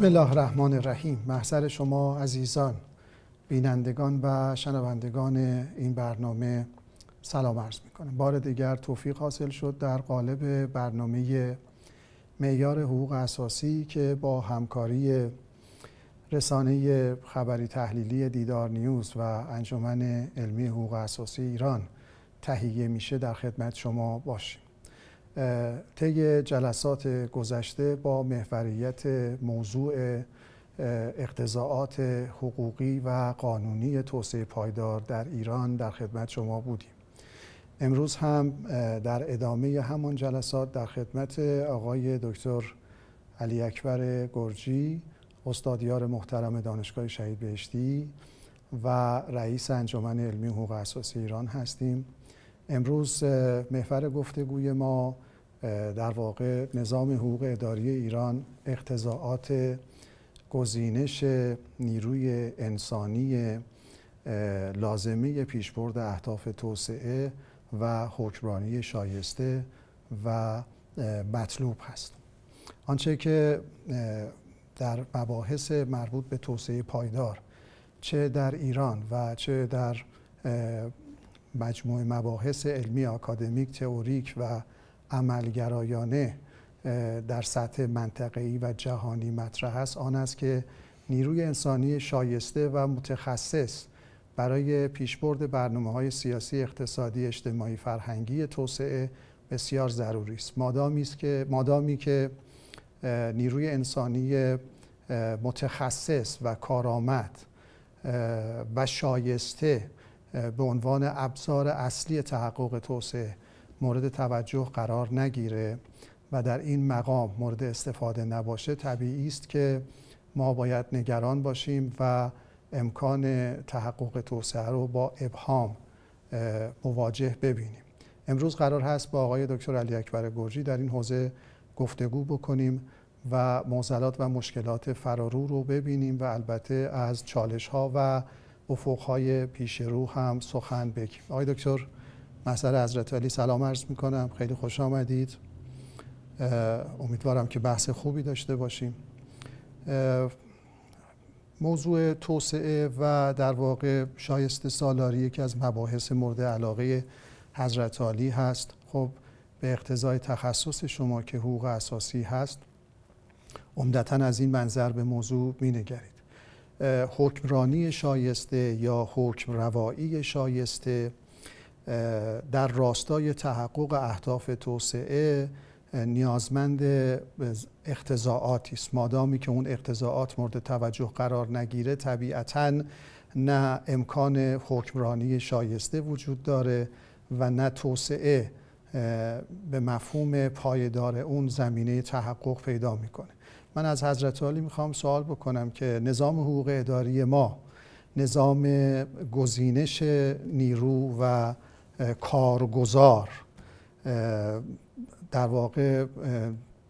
بسم الله الرحمن الرحیم محضر شما عزیزان بینندگان و شنوندگان این برنامه سلام عرض میکنم بار دیگر توفیق حاصل شد در قالب برنامه معیار حقوق اساسی که با همکاری رسانه خبری تحلیلی دیدار نیوز و انجمن علمی حقوق اساسی ایران تهیه میشه در خدمت شما باشیم طی جلسات گذشته با محوریت موضوع اقتضاعات حقوقی و قانونی توسعه پایدار در ایران در خدمت شما بودیم امروز هم در ادامه همان جلسات در خدمت آقای دکتر علی اکبر گرجی استادیار محترم دانشگاه شهید بهشتی و رئیس انجمن علمی حقوق اساسی ایران هستیم امروز محور گفتگوی ما در واقع نظام حقوق اداری ایران اقتضاعات گزینش نیروی انسانی لازمه پیشبرد اهداف توسعه و حکمرانی شایسته و مطلوب هست آنچه که در مباحث مربوط به توسعه پایدار چه در ایران و چه در مجموع مباحث علمی آکادمیک تئوریک و عملگرایانه در سطح منطقه‌ای و جهانی مطرح است آن است که نیروی انسانی شایسته و متخصص برای پیشبرد برنامه های سیاسی اقتصادی اجتماعی فرهنگی توسعه بسیار ضروری است مادامی است که مادامی که نیروی انسانی متخصص و کارآمد و شایسته به عنوان ابزار اصلی تحقق توسعه مورد توجه قرار نگیره و در این مقام مورد استفاده نباشه طبیعی است که ما باید نگران باشیم و امکان تحقق توسعه رو با ابهام مواجه ببینیم امروز قرار هست با آقای دکتر علی اکبر گرجی در این حوزه گفتگو بکنیم و معضلات و مشکلات فرارو رو ببینیم و البته از چالش ها و افقهای پیش رو هم سخن بگیم آقای دکتر مسئله حضرت علی سلام عرض میکنم خیلی خوش آمدید امیدوارم که بحث خوبی داشته باشیم موضوع توسعه و در واقع شایسته سالاری یکی از مباحث مورد علاقه حضرت علی هست خب به اقتضای تخصص شما که حقوق اساسی هست عمدتا از این منظر به موضوع می حکمرانی شایسته یا حکم شایسته در راستای تحقق اهداف توسعه نیازمند اختزاعاتی. است مادامی که اون اقتضاعات مورد توجه قرار نگیره طبیعتا نه امکان حکمرانی شایسته وجود داره و نه توسعه به مفهوم پایدار اون زمینه تحقق پیدا میکنه من از حضرت عالی میخوام سوال بکنم که نظام حقوق اداری ما نظام گزینش نیرو و کارگزار در واقع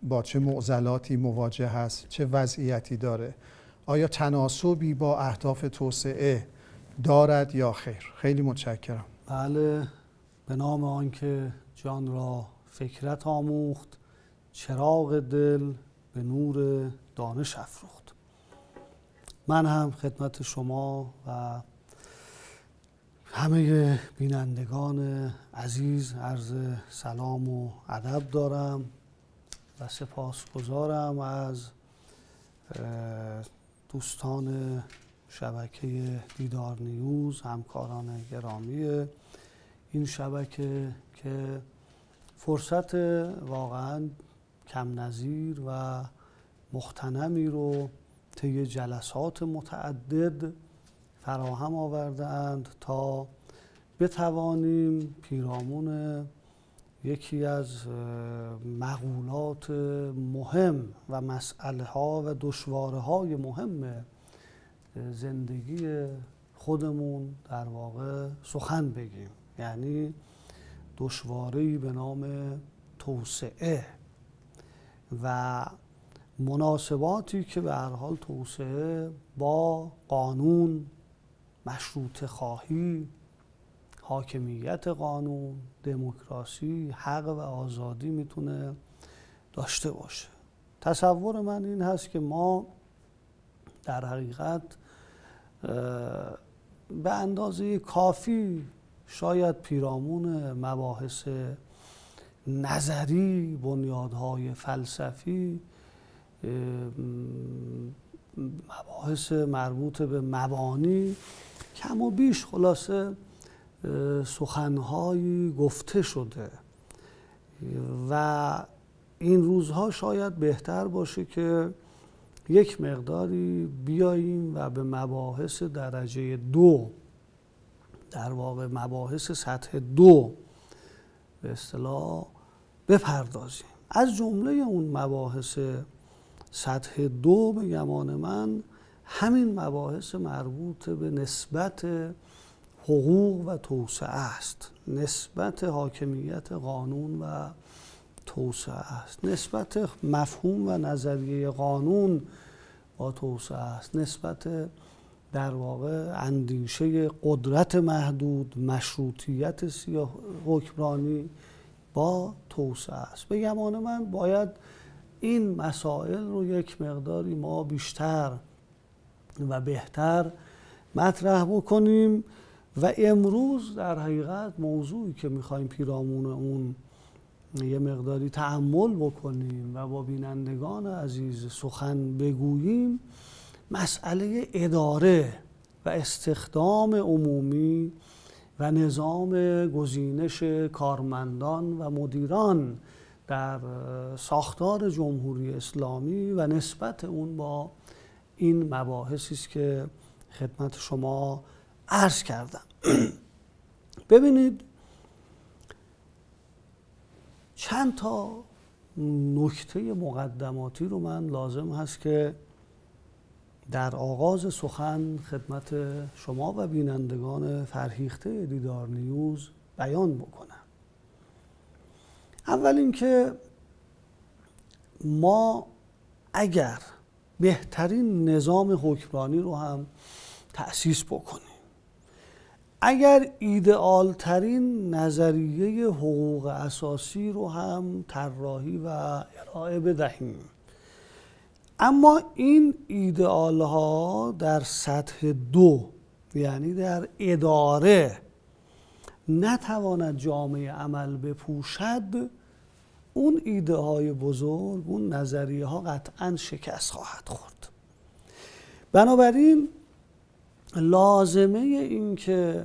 با چه معضلاتی مواجه هست چه وضعیتی داره آیا تناسبی با اهداف توسعه دارد یا خیر خیلی متشکرم بله به نام آنکه جان را فکرت آموخت چراغ دل به نور دانش افروخت من هم خدمت شما و همه بینندگان عزیز عرض سلام و ادب دارم و سپاسگزارم از دوستان شبکه دیدار نیوز همکاران گرامی این شبکه که فرصت واقعا کم نظیر و مختنمی رو طی جلسات متعدد فراهم آورده اند تا بتوانیم پیرامون یکی از مقولات مهم و مسئله ها و دشواره های مهم زندگی خودمون در واقع سخن بگیم یعنی دشواری به نام توسعه و مناسباتی که به هر حال توسعه با قانون مشروط خواهی حاکمیت قانون دموکراسی حق و آزادی میتونه داشته باشه تصور من این هست که ما در حقیقت به اندازه کافی شاید پیرامون مباحث نظری بنیادهای فلسفی مباحث مربوط به مبانی کم و بیش خلاصه سخنهایی گفته شده و این روزها شاید بهتر باشه که یک مقداری بیاییم و به مباحث درجه دو در واقع مباحث سطح دو به اصطلاح بپردازیم از جمله اون مباحث سطح دو به گمان من همین مباحث مربوط به نسبت حقوق و توسعه است نسبت حاکمیت قانون و توسعه است نسبت مفهوم و نظریه قانون با توسعه است نسبت در واقع اندیشه قدرت محدود مشروطیت سیاه حکمرانی با توسعه است به گمان من باید این مسائل رو یک مقداری ما بیشتر و بهتر مطرح بکنیم و امروز در حقیقت موضوعی که میخوایم پیرامون اون یه مقداری تعمل بکنیم و با بینندگان عزیز سخن بگوییم مسئله اداره و استخدام عمومی و نظام گزینش کارمندان و مدیران در ساختار جمهوری اسلامی و نسبت اون با این مباحثی است که خدمت شما عرض کردم ببینید چند تا نکته مقدماتی رو من لازم هست که در آغاز سخن خدمت شما و بینندگان فرهیخته دیدار نیوز بیان بکنم اول اینکه ما اگر بهترین نظام حکمرانی رو هم تأسیس بکنیم اگر ایدئال ترین نظریه حقوق اساسی رو هم طراحی و ارائه بدهیم اما این ایدئال ها در سطح دو یعنی در اداره نتواند جامعه عمل بپوشد اون ایده های بزرگ اون نظریه ها قطعا شکست خواهد خورد بنابراین لازمه این که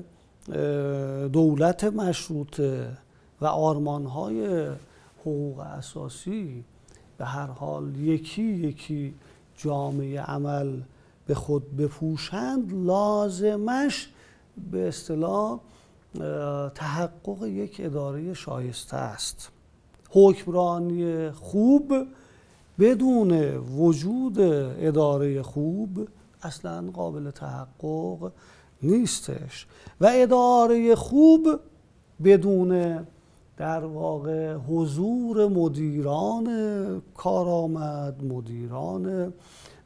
دولت مشروطه و آرمان های حقوق اساسی به هر حال یکی یکی جامعه عمل به خود بپوشند لازمش به اصطلاح تحقق یک اداره شایسته است حکمرانی خوب بدون وجود اداره خوب اصلا قابل تحقق نیستش و اداره خوب بدون در واقع حضور مدیران کارآمد مدیران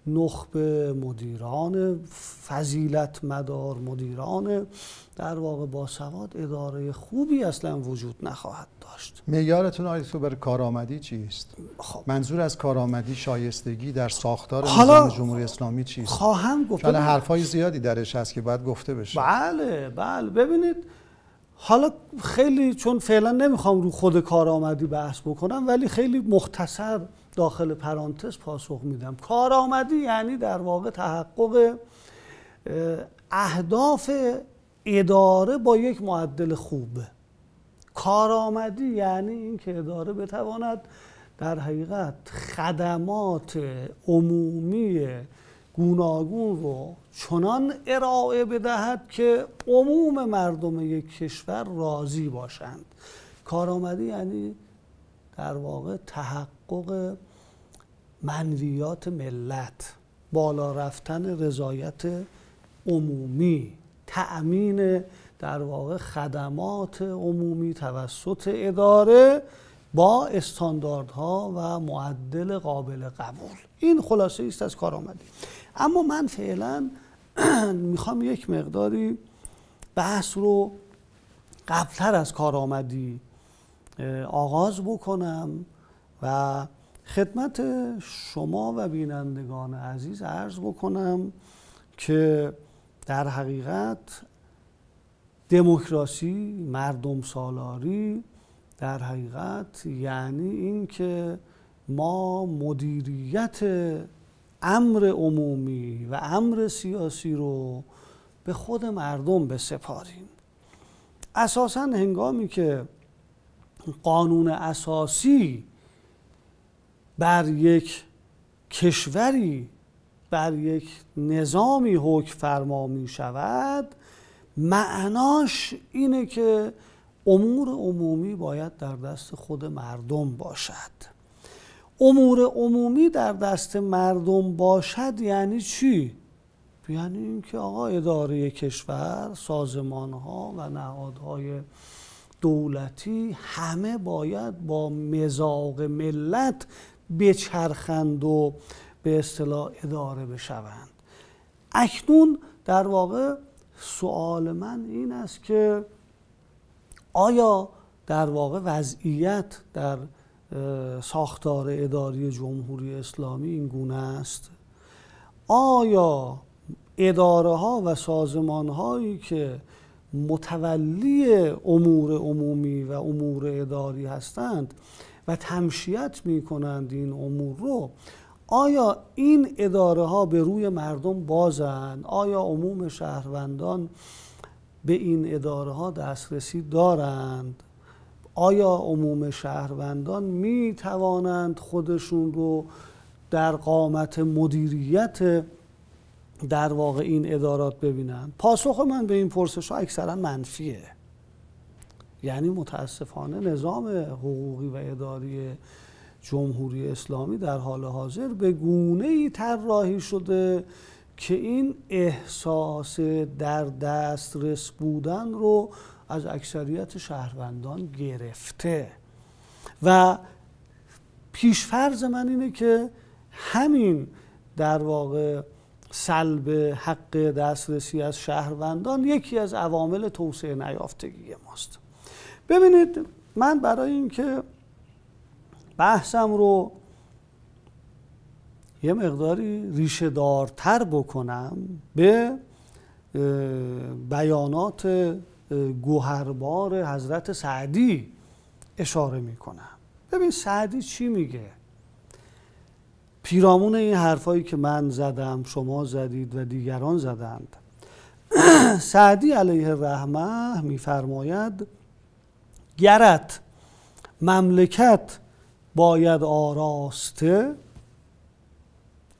نخبه مدیران فضیلت مدار مدیران در واقع با سواد اداره خوبی اصلا وجود نخواهد داشت میارتون آقای بر کارآمدی چیست خب. منظور از کارآمدی شایستگی در ساختار حالا جمهوری اسلامی چیست خواهم گفت حرفای زیادی درش هست که باید گفته بشه بله بله ببینید حالا خیلی چون فعلا نمیخوام رو خود کارآمدی بحث بکنم ولی خیلی مختصر داخل پرانتز پاسخ میدم کارآمدی یعنی در واقع تحقق اهداف اداره با یک معدل خوب کارآمدی یعنی اینکه اداره بتواند در حقیقت خدمات عمومی گوناگون رو چنان ارائه بدهد که عموم مردم یک کشور راضی باشند کارآمدی یعنی در واقع تحقق منویات ملت بالا رفتن رضایت عمومی تأمین در واقع خدمات عمومی توسط اداره با استانداردها و معدل قابل قبول این خلاصه است از کارآمدی اما من فعلا میخوام یک مقداری بحث رو قبلتر از کارآمدی آغاز بکنم و خدمت شما و بینندگان عزیز عرض بکنم که در حقیقت دموکراسی مردم سالاری در حقیقت یعنی اینکه ما مدیریت امر عمومی و امر سیاسی رو به خود مردم بسپاریم اساسا هنگامی که قانون اساسی بر یک کشوری بر یک نظامی حکم فرما می شود معناش اینه که امور عمومی باید در دست خود مردم باشد امور عمومی در دست مردم باشد یعنی چی؟ یعنی اینکه آقا اداره کشور، ها و نهادهای دولتی همه باید با مزاق ملت بچرخند و به اصطلاح اداره بشوند اکنون در واقع سوال من این است که آیا در واقع وضعیت در ساختار اداری جمهوری اسلامی این گونه است آیا اداره ها و سازمان هایی که متولی امور عمومی و امور اداری هستند و تمشیت می کنند این امور رو آیا این اداره ها به روی مردم بازند؟ آیا عموم شهروندان به این اداره ها دسترسی دارند؟ آیا عموم شهروندان می توانند خودشون رو در قامت مدیریت در واقع این ادارات ببینند پاسخ من به این پرسش ها اکثرا منفیه یعنی متاسفانه نظام حقوقی و اداری جمهوری اسلامی در حال حاضر به گونه ای طراحی شده که این احساس در دسترس بودن رو از اکثریت شهروندان گرفته و پیشفرض من اینه که همین در واقع سلب حق دسترسی از شهروندان یکی از عوامل توسعه نیافتگی ماست ببینید من برای اینکه بحثم رو یه مقداری ریشه دارتر بکنم به بیانات گوهربار حضرت سعدی اشاره میکنم ببین سعدی چی میگه پیرامون این حرفایی که من زدم شما زدید و دیگران زدند سعدی علیه الرحمه میفرماید گرت مملکت باید آراسته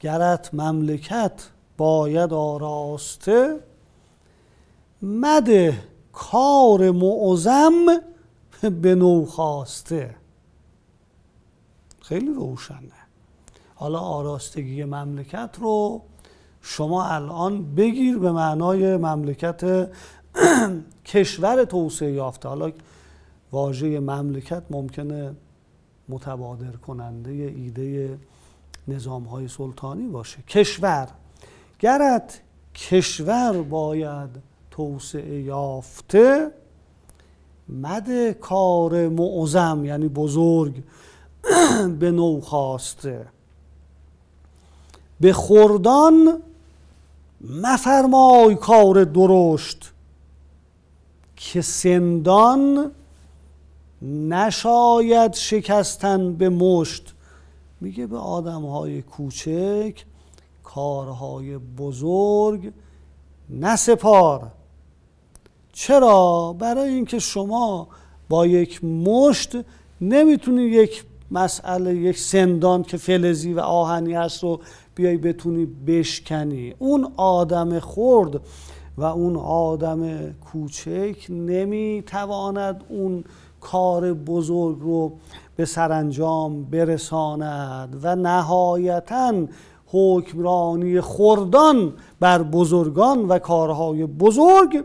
گرت مملکت باید آراسته مده کار معظم به نو خواسته خیلی روشنه حالا آراستگی مملکت رو شما الان بگیر به معنای مملکت کشور توسعه یافته حالا واژه مملکت ممکنه متبادر کننده ایده نظام های سلطانی باشه کشور گرت کشور باید توسعه یافته مد کار معظم یعنی بزرگ به نو خواسته به خوردان مفرمای کار درشت که سندان نشاید شکستن به مشت میگه به آدم های کوچک کارهای بزرگ نسپار چرا برای اینکه شما با یک مشت نمیتونی یک مسئله یک سندان که فلزی و آهنی هست رو بیای بتونی بشکنی اون آدم خرد و اون آدم کوچک نمیتواند اون کار بزرگ رو به سرانجام برساند و نهایتا حکمرانی خردان بر بزرگان و کارهای بزرگ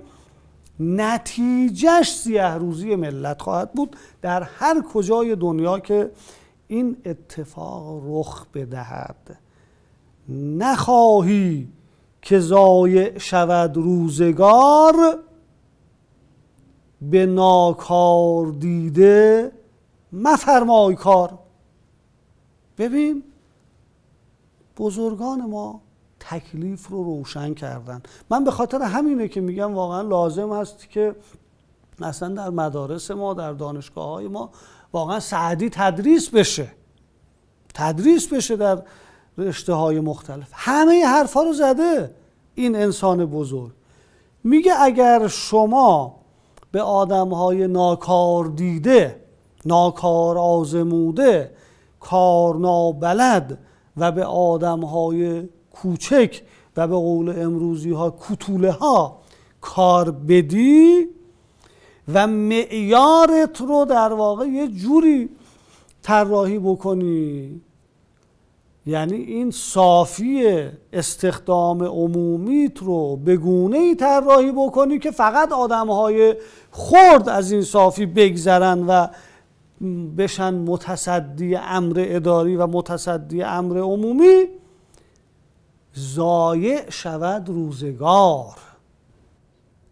نتیجهش سیه روزی ملت خواهد بود در هر کجای دنیا که این اتفاق رخ بدهد نخواهی که زایع شود روزگار به ناکار دیده مفرمای کار ببین بزرگان ما تکلیف رو روشن کردن من به خاطر همینه که میگم واقعا لازم است که مثلا در مدارس ما در دانشگاه های ما واقعا سعدی تدریس بشه تدریس بشه در رشته های مختلف همه حرفا رو زده این انسان بزرگ میگه اگر شما به آدم های ناکار دیده ناکار آزموده کار نابلد و به آدم های کوچک و به قول امروزی ها کتوله ها کار بدی و معیارت رو در واقع یه جوری طراحی بکنی یعنی این صافی استخدام عمومیت رو به گونه ای طراحی بکنی که فقط آدم های خرد از این صافی بگذرن و بشن متصدی امر اداری و متصدی امر عمومی زایع شود روزگار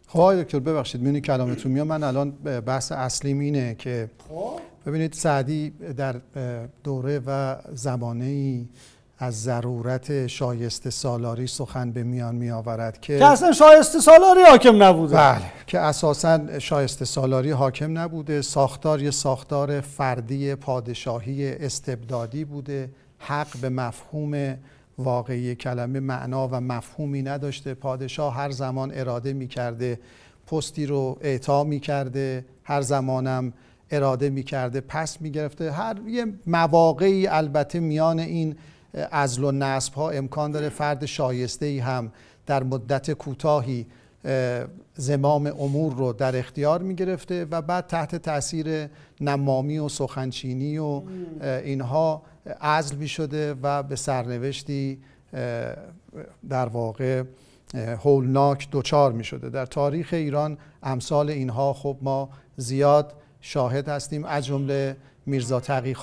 خب دکتر ببخشید میونی کلامتون میام من الان بحث اصلیم اینه که خب. ببینید سعدی در دوره و زمانه ای از ضرورت شایسته سالاری سخن به میان می آورد که که اصلا شایسته سالاری حاکم نبوده بله که اساسا شایسته سالاری حاکم نبوده ساختار یه ساختار فردی پادشاهی استبدادی بوده حق به مفهوم واقعی کلمه معنا و مفهومی نداشته پادشاه هر زمان اراده می کرده پستی رو اعطا می کرده هر زمانم اراده می کرده پس می گرفته هر یه مواقعی البته میان این ازل و نصب ها امکان داره فرد شایسته ای هم در مدت کوتاهی زمام امور رو در اختیار می گرفته و بعد تحت تاثیر نمامی و سخنچینی و اینها عزل می شده و به سرنوشتی در واقع هولناک دوچار می شده در تاریخ ایران امثال اینها خب ما زیاد شاهد هستیم از جمله میرزا تقی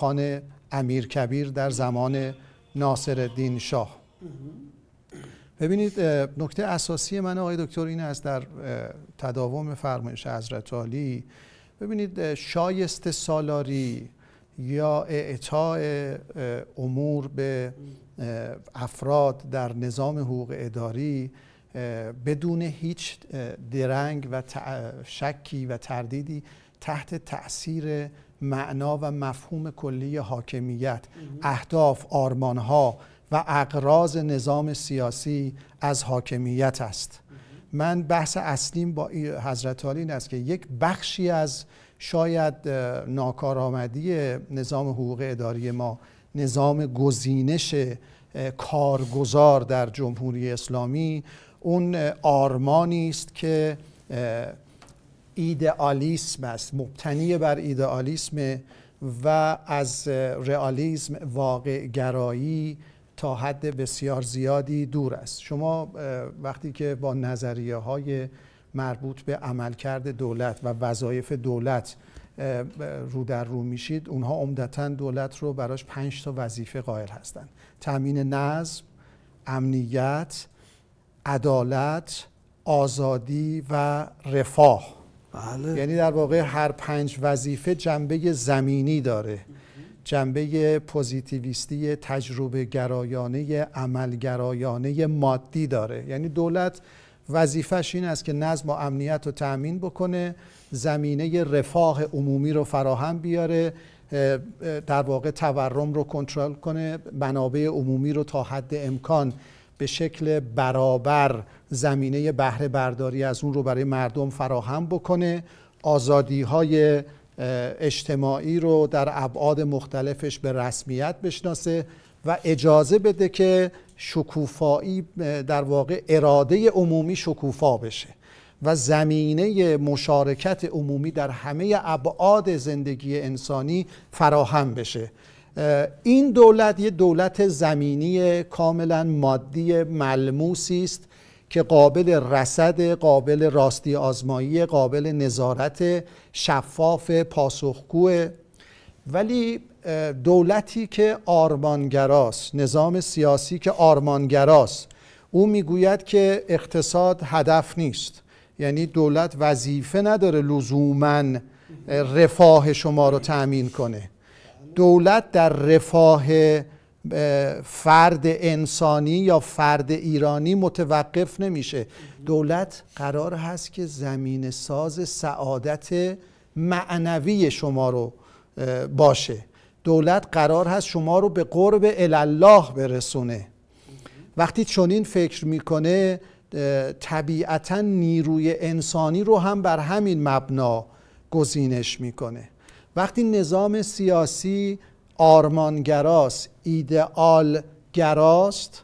امیر کبیر در زمان ناصر الدین شاه ببینید نکته اساسی من آقای دکتر این است در تداوم فرمایش حضرت عالی ببینید شایست سالاری یا اعطاء امور به افراد در نظام حقوق اداری بدون هیچ درنگ و شکی و تردیدی تحت تاثیر معنا و مفهوم کلی حاکمیت اهداف آرمانها و اقراض نظام سیاسی از حاکمیت است من بحث اصلیم با حضرت عالی این است که یک بخشی از شاید ناکارآمدی نظام حقوق اداری ما نظام گزینش کارگزار در جمهوری اسلامی اون آرمانی است که ایدئالیسم است مبتنی بر ایدئالیسم و از رئالیسم واقع گرایی تا حد بسیار زیادی دور است شما وقتی که با نظریه های مربوط به عملکرد دولت و وظایف دولت رو در رو میشید اونها عمدتا دولت رو براش پنج تا وظیفه قائل هستند تامین نظم امنیت عدالت آزادی و رفاه بله. یعنی در واقع هر پنج وظیفه جنبه زمینی داره جنبه پوزیتیویستی تجربه گرایانه عملگرایانه مادی داره یعنی دولت وظیفش این است که نظم و امنیت رو تأمین بکنه زمینه رفاه عمومی رو فراهم بیاره در واقع تورم رو کنترل کنه منابع عمومی رو تا حد امکان به شکل برابر زمینه بهره برداری از اون رو برای مردم فراهم بکنه آزادی های اجتماعی رو در ابعاد مختلفش به رسمیت بشناسه و اجازه بده که شکوفایی در واقع اراده عمومی شکوفا بشه و زمینه مشارکت عمومی در همه ابعاد زندگی انسانی فراهم بشه این دولت یه دولت زمینی کاملا مادی ملموسی است که قابل رصد، قابل راستی آزمایی، قابل نظارت شفاف پاسخگو، ولی دولتی که آرمانگراست نظام سیاسی که آرمانگراست او میگوید که اقتصاد هدف نیست یعنی دولت وظیفه نداره لزوما رفاه شما رو تأمین کنه دولت در رفاه فرد انسانی یا فرد ایرانی متوقف نمیشه دولت قرار هست که زمین ساز سعادت معنوی شما رو باشه دولت قرار هست شما رو به قرب الله برسونه وقتی چنین فکر میکنه طبیعتا نیروی انسانی رو هم بر همین مبنا گزینش میکنه وقتی نظام سیاسی آرمانگراست گراست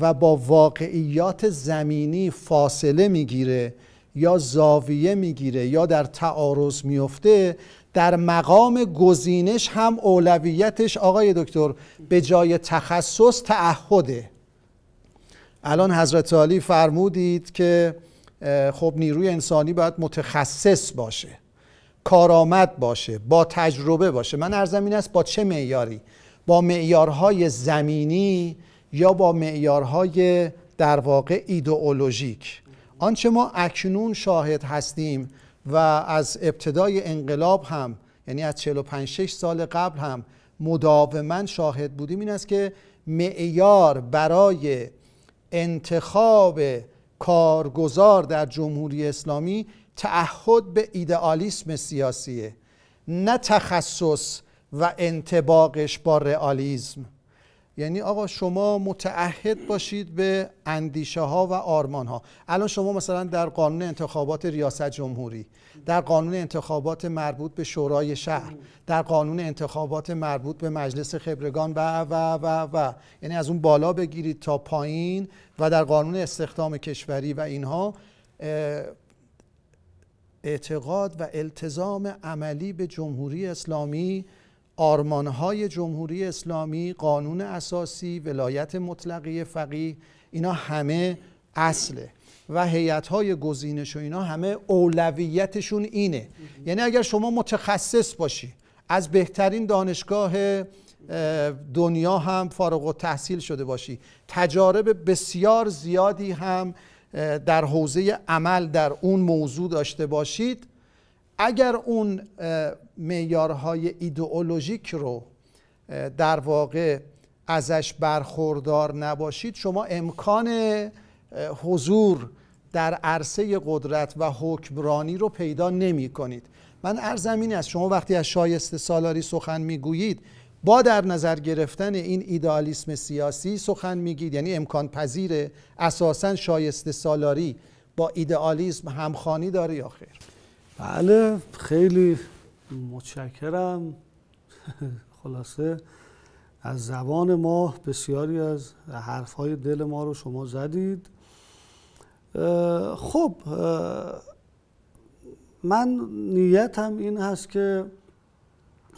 و با واقعیات زمینی فاصله میگیره یا زاویه میگیره یا در تعارض میفته در مقام گزینش هم اولویتش آقای دکتر به جای تخصص تعهده الان حضرت علی فرمودید که خب نیروی انسانی باید متخصص باشه کارآمد باشه با تجربه باشه من ارزم این است با چه معیاری با معیارهای زمینی یا با معیارهای در واقع ایدئولوژیک آنچه ما اکنون شاهد هستیم و از ابتدای انقلاب هم یعنی از 45 6 سال قبل هم مداوما شاهد بودیم این است که معیار برای انتخاب کارگزار در جمهوری اسلامی تعهد به ایدئالیسم سیاسیه نه تخصص و انتباقش با رئالیسم یعنی آقا شما متعهد باشید به اندیشه ها و آرمان ها الان شما مثلا در قانون انتخابات ریاست جمهوری در قانون انتخابات مربوط به شورای شهر در قانون انتخابات مربوط به مجلس خبرگان و و و و یعنی از اون بالا بگیرید تا پایین و در قانون استخدام کشوری و اینها اعتقاد و التزام عملی به جمهوری اسلامی آرمانهای جمهوری اسلامی قانون اساسی ولایت مطلقه فقیه اینا همه اصله و هیئت های گزینش و اینا همه اولویتشون اینه یعنی اگر شما متخصص باشی از بهترین دانشگاه دنیا هم فارغ و تحصیل شده باشی تجارب بسیار زیادی هم در حوزه عمل در اون موضوع داشته باشید اگر اون میارهای ایدئولوژیک رو در واقع ازش برخوردار نباشید شما امکان حضور در عرصه قدرت و حکمرانی رو پیدا نمی کنید من ارزم این است شما وقتی از شایسته سالاری سخن میگویید با در نظر گرفتن این ایدالیسم سیاسی سخن میگید یعنی امکان پذیر اساسا شایسته سالاری با ایدئالیسم همخانی داره یا خیر بله خیلی متشکرم خلاصه از زبان ما بسیاری از های دل ما رو شما زدید خب من نیتم این هست که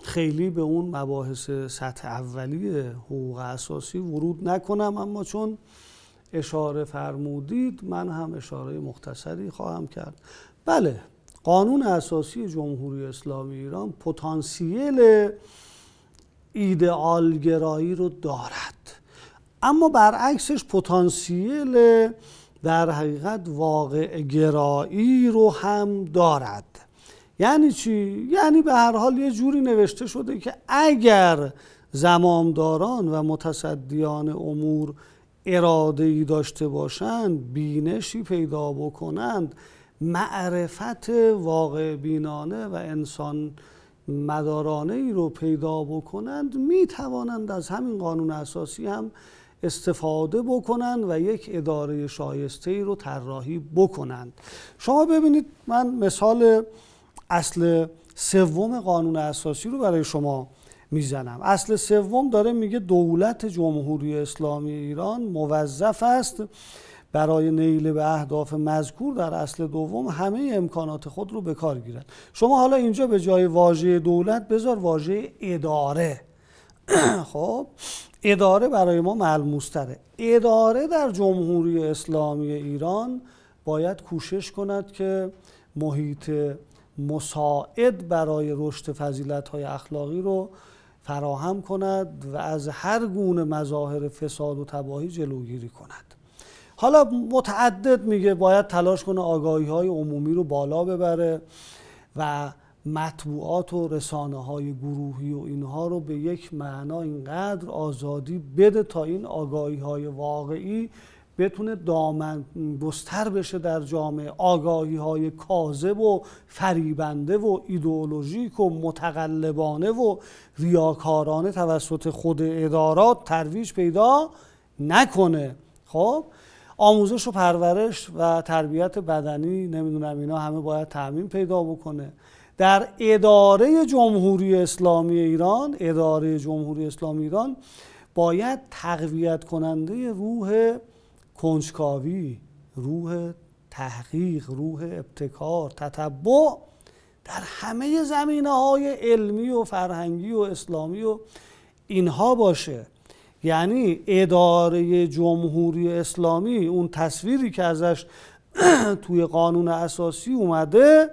خیلی به اون مباحث سطح اولی حقوق اساسی ورود نکنم اما چون اشاره فرمودید من هم اشاره مختصری خواهم کرد بله قانون اساسی جمهوری اسلامی ایران پتانسیل گرایی رو دارد اما برعکسش پتانسیل در حقیقت واقع گرایی رو هم دارد یعنی چی؟ یعنی به هر حال یه جوری نوشته شده که اگر زمامداران و متصدیان امور اراده ای داشته باشند بینشی پیدا بکنند معرفت واقع بینانه و انسان مدارانه ای رو پیدا بکنند می توانند از همین قانون اساسی هم استفاده بکنند و یک اداره شایسته ای رو طراحی بکنند شما ببینید من مثال اصل سوم قانون اساسی رو برای شما میزنم اصل سوم داره میگه دولت جمهوری اسلامی ایران موظف است برای نیل به اهداف مذکور در اصل دوم همه امکانات خود رو به کار گیرد شما حالا اینجا به جای واژه دولت بذار واژه اداره خب اداره برای ما ملموستره اداره در جمهوری اسلامی ایران باید کوشش کند که محیط مساعد برای رشد فضیلت های اخلاقی رو فراهم کند و از هر گونه مظاهر فساد و تباهی جلوگیری کند حالا متعدد میگه باید تلاش کنه آگاهی های عمومی رو بالا ببره و مطبوعات و رسانه های گروهی و اینها رو به یک معنا اینقدر آزادی بده تا این آگاهی های واقعی بتونه دامن گستر بشه در جامعه آگاهی های کاذب و فریبنده و ایدئولوژیک و متقلبانه و ریاکارانه توسط خود ادارات ترویج پیدا نکنه خب آموزش و پرورش و تربیت بدنی نمیدونم اینا همه باید تعمین پیدا بکنه در اداره جمهوری اسلامی ایران اداره جمهوری اسلامی ایران باید تقویت کننده روح کنجکاوی روح تحقیق روح ابتکار تتبع در همه زمینه های علمی و فرهنگی و اسلامی و اینها باشه یعنی اداره جمهوری اسلامی اون تصویری که ازش توی قانون اساسی اومده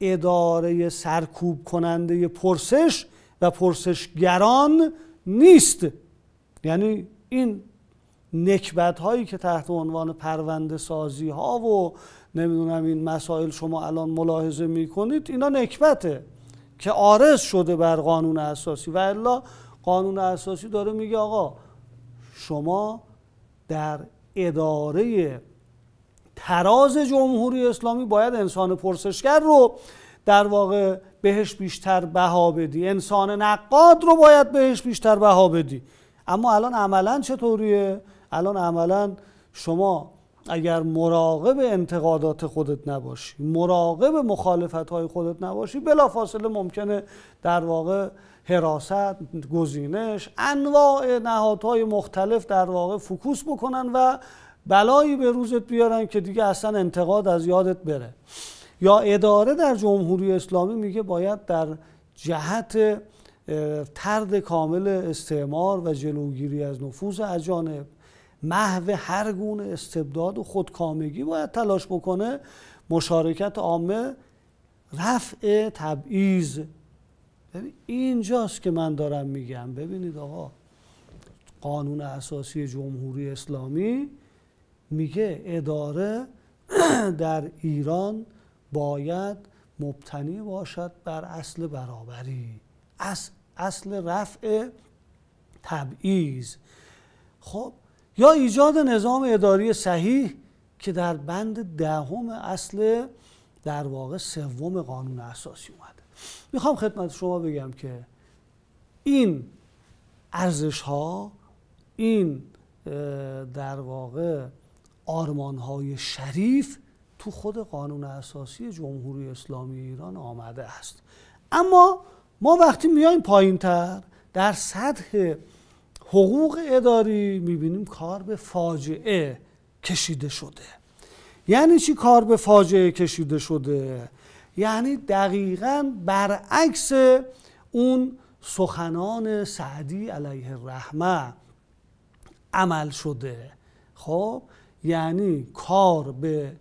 اداره سرکوب کننده پرسش و پرسشگران نیست یعنی این نکبت هایی که تحت عنوان پرونده سازی ها و نمیدونم این مسائل شما الان ملاحظه میکنید اینا نکبته که آرز شده بر قانون اساسی و الا قانون اساسی داره میگه آقا شما در اداره تراز جمهوری اسلامی باید انسان پرسشگر رو در واقع بهش بیشتر بها بدی انسان نقاد رو باید بهش بیشتر بها بدی اما الان عملا چطوریه الان عملا شما اگر مراقب انتقادات خودت نباشی مراقب مخالفت های خودت نباشی بلافاصله ممکنه در واقع حراست گزینش انواع نهادهای مختلف در واقع فکوس بکنن و بلایی به روزت بیارن که دیگه اصلا انتقاد از یادت بره یا اداره در جمهوری اسلامی میگه باید در جهت ترد کامل استعمار و جلوگیری از نفوذ اجانب محو هر گونه استبداد و خودکامگی باید تلاش بکنه مشارکت عامه رفع تبعیض اینجاست که من دارم میگم ببینید آقا قانون اساسی جمهوری اسلامی میگه اداره در ایران باید مبتنی باشد بر اصل برابری اصل, اصل رفع تبعیض خب یا ایجاد نظام اداری صحیح که در بند دهم اصل در واقع سوم قانون اساسی اومده میخوام خدمت شما بگم که این ارزش ها این در واقع آرمان های شریف تو خود قانون اساسی جمهوری اسلامی ایران آمده است اما ما وقتی میایم پایین تر در سطح حقوق اداری میبینیم کار به فاجعه کشیده شده یعنی چی کار به فاجعه کشیده شده یعنی دقیقا برعکس اون سخنان سعدی علیه الرحمه عمل شده خب یعنی کار به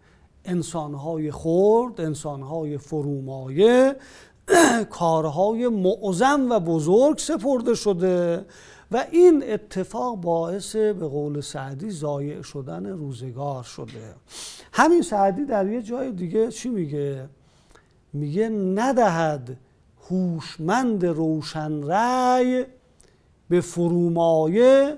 انسانهای خرد انسانهای فرومایه کارهای معظم و بزرگ سپرده شده و این اتفاق باعث به قول سعدی ضایع شدن روزگار شده همین سعدی در یه جای دیگه چی میگه میگه ندهد هوشمند روشن رای به فرومایه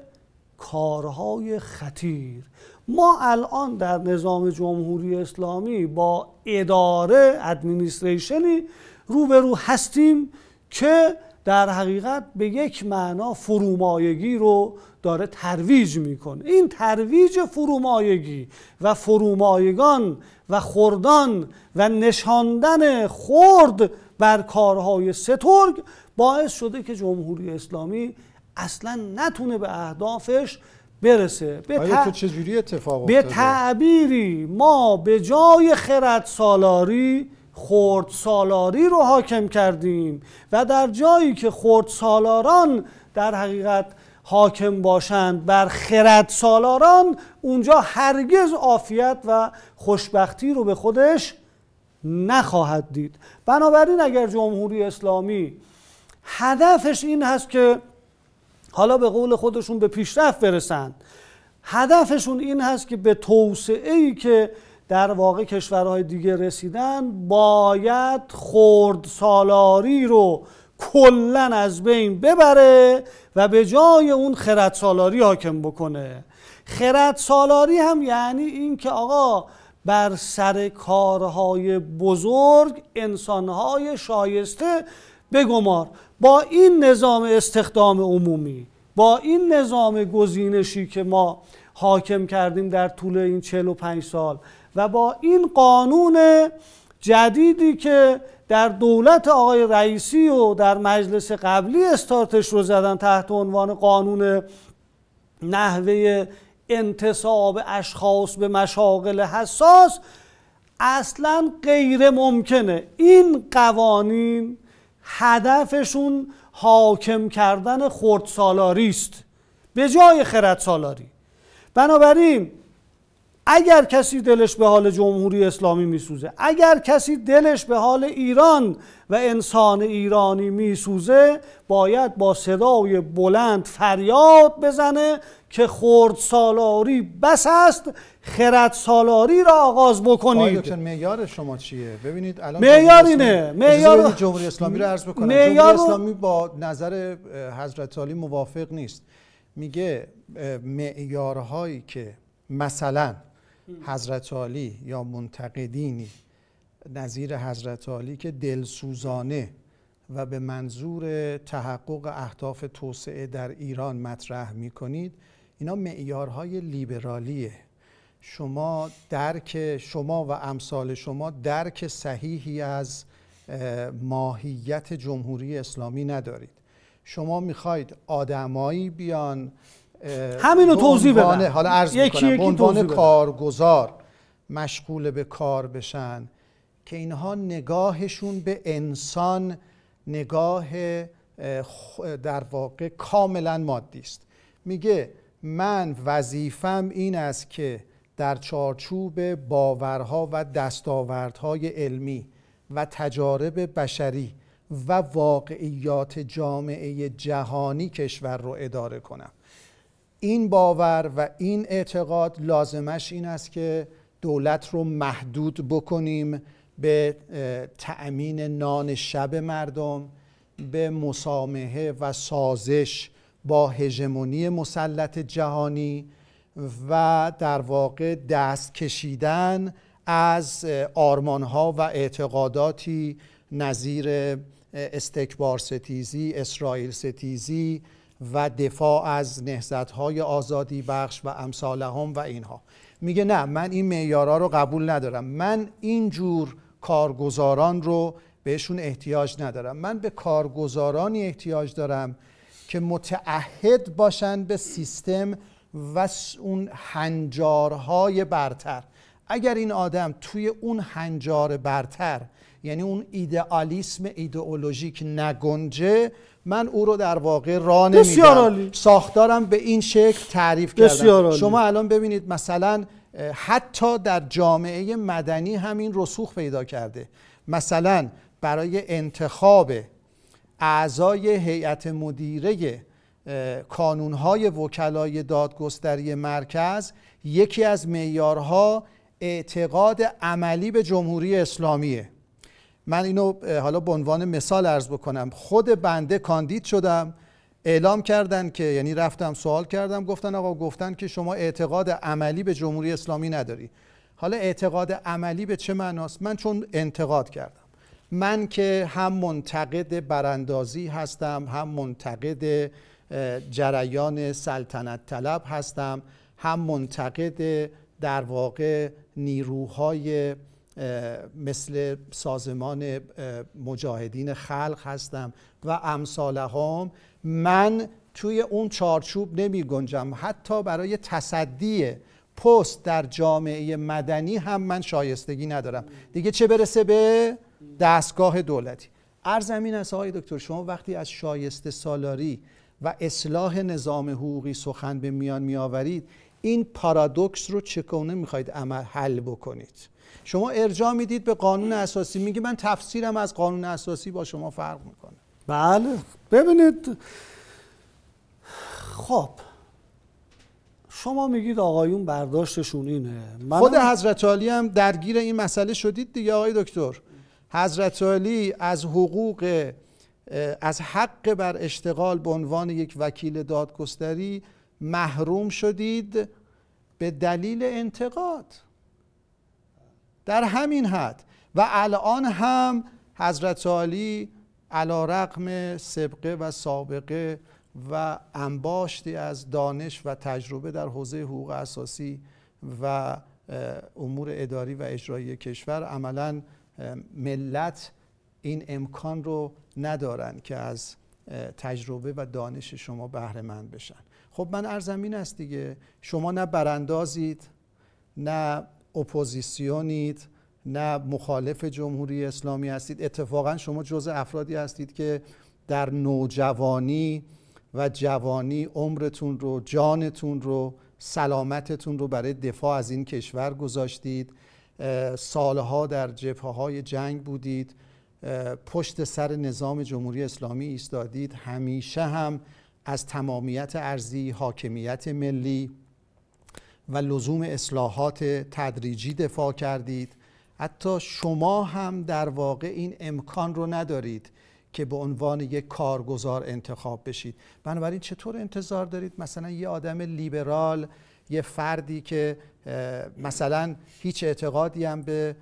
کارهای خطیر ما الان در نظام جمهوری اسلامی با اداره ادمینیستریشنی روبرو هستیم که در حقیقت به یک معنا فرومایگی رو داره ترویج میکنه این ترویج فرومایگی و فرومایگان و خوردان و نشاندن خرد بر کارهای سترگ باعث شده که جمهوری اسلامی اصلا نتونه به اهدافش برسه به, ت... به تعبیری ما به جای خرد سالاری خورد سالاری رو حاکم کردیم و در جایی که خورد سالاران در حقیقت حاکم باشند بر خرد سالاران اونجا هرگز عافیت و خوشبختی رو به خودش نخواهد دید بنابراین اگر جمهوری اسلامی هدفش این هست که حالا به قول خودشون به پیشرفت برسند هدفشون این هست که به توسعه ای که در واقع کشورهای دیگه رسیدن باید خورد سالاری رو کلا از بین ببره و به جای اون خرد سالاری حاکم بکنه خرد سالاری هم یعنی اینکه آقا بر سر کارهای بزرگ انسانهای شایسته بگمار با این نظام استخدام عمومی با این نظام گزینشی که ما حاکم کردیم در طول این 45 سال و با این قانون جدیدی که در دولت آقای رئیسی و در مجلس قبلی استارتش رو زدن تحت عنوان قانون نحوه انتصاب اشخاص به مشاغل حساس اصلا غیر ممکنه این قوانین هدفشون حاکم کردن خردسالاری است به جای خردسالاری بنابراین اگر کسی دلش به حال جمهوری اسلامی میسوزه اگر کسی دلش به حال ایران و انسان ایرانی میسوزه باید با صدای بلند فریاد بزنه که خورد سالاری بس است خرد سالاری را آغاز بکنید میار شما چیه ببینید الان معیار اینه معیار جمهوری اسلامی رو عرض بکنم جمهوری اسلامی با نظر حضرت علی موافق نیست میگه معیارهایی که مثلا حضرت عالی یا منتقدینی نظیر حضرت عالی که دلسوزانه و به منظور تحقق اهداف توسعه در ایران مطرح می کنید اینا معیارهای لیبرالیه شما درک شما و امثال شما درک صحیحی از ماهیت جمهوری اسلامی ندارید شما میخواید آدمایی بیان همین رو توضیح بدن حالا عرض یکی عنوان کارگزار مشغول به کار بشن که اینها نگاهشون به انسان نگاه در واقع کاملا مادی است میگه من وظیفم این است که در چارچوب باورها و دستاوردهای علمی و تجارب بشری و واقعیات جامعه جهانی کشور رو اداره کنم این باور و این اعتقاد لازمش این است که دولت رو محدود بکنیم به تأمین نان شب مردم به مسامحه و سازش با هژمونی مسلط جهانی و در واقع دست کشیدن از آرمانها و اعتقاداتی نظیر استکبار ستیزی، اسرائیل ستیزی و دفاع از های آزادی بخش و امثالهم و اینها میگه نه من این میارا رو قبول ندارم من اینجور کارگزاران رو بهشون احتیاج ندارم من به کارگزارانی احتیاج دارم که متعهد باشن به سیستم و اون هنجارهای برتر اگر این آدم توی اون هنجار برتر یعنی اون ایدئالیسم ایدئولوژیک نگنجه من او رو در واقع را نمیدم ساختارم به این شکل تعریف کردم شما الان ببینید مثلا حتی در جامعه مدنی همین رسوخ پیدا کرده مثلا برای انتخاب اعضای هیئت مدیره کانونهای وکلای دادگستری مرکز یکی از میارها اعتقاد عملی به جمهوری اسلامیه من اینو حالا به عنوان مثال عرض بکنم خود بنده کاندید شدم اعلام کردن که یعنی رفتم سوال کردم گفتن آقا گفتن که شما اعتقاد عملی به جمهوری اسلامی نداری حالا اعتقاد عملی به چه معناست من چون انتقاد کردم من که هم منتقد براندازی هستم هم منتقد جریان سلطنت طلب هستم هم منتقد در واقع نیروهای مثل سازمان مجاهدین خلق هستم و امثاله هم من توی اون چارچوب نمی گنجم حتی برای تصدی پست در جامعه مدنی هم من شایستگی ندارم دیگه چه برسه به دستگاه دولتی ارزمین است آقای دکتر شما وقتی از شایسته سالاری و اصلاح نظام حقوقی سخن به میان می آورید این پارادوکس رو چکونه میخواید عمل حل بکنید شما ارجاع میدید به قانون اساسی میگه من تفسیرم از قانون اساسی با شما فرق میکنه بله ببینید خب شما میگید آقایون برداشتشون اینه من خود حضرت علی هم درگیر این مسئله شدید دیگه آقای دکتر حضرت علی از حقوق از حق بر اشتغال به عنوان یک وکیل دادگستری محروم شدید به دلیل انتقاد در همین حد و الان هم حضرت عالی علا رقم سبقه و سابقه و انباشتی از دانش و تجربه در حوزه حقوق اساسی و امور اداری و اجرایی کشور عملا ملت این امکان رو ندارن که از تجربه و دانش شما بهره مند بشن خب من ارزمین هست دیگه شما نه براندازید نه اپوزیسیونید نه مخالف جمهوری اسلامی هستید اتفاقا شما جز افرادی هستید که در نوجوانی و جوانی عمرتون رو جانتون رو سلامتتون رو برای دفاع از این کشور گذاشتید سالها در جبهه های جنگ بودید پشت سر نظام جمهوری اسلامی ایستادید همیشه هم از تمامیت ارزی حاکمیت ملی و لزوم اصلاحات تدریجی دفاع کردید حتی شما هم در واقع این امکان رو ندارید که به عنوان یک کارگزار انتخاب بشید بنابراین چطور انتظار دارید مثلا یه آدم لیبرال یه فردی که مثلا هیچ اعتقادی هم به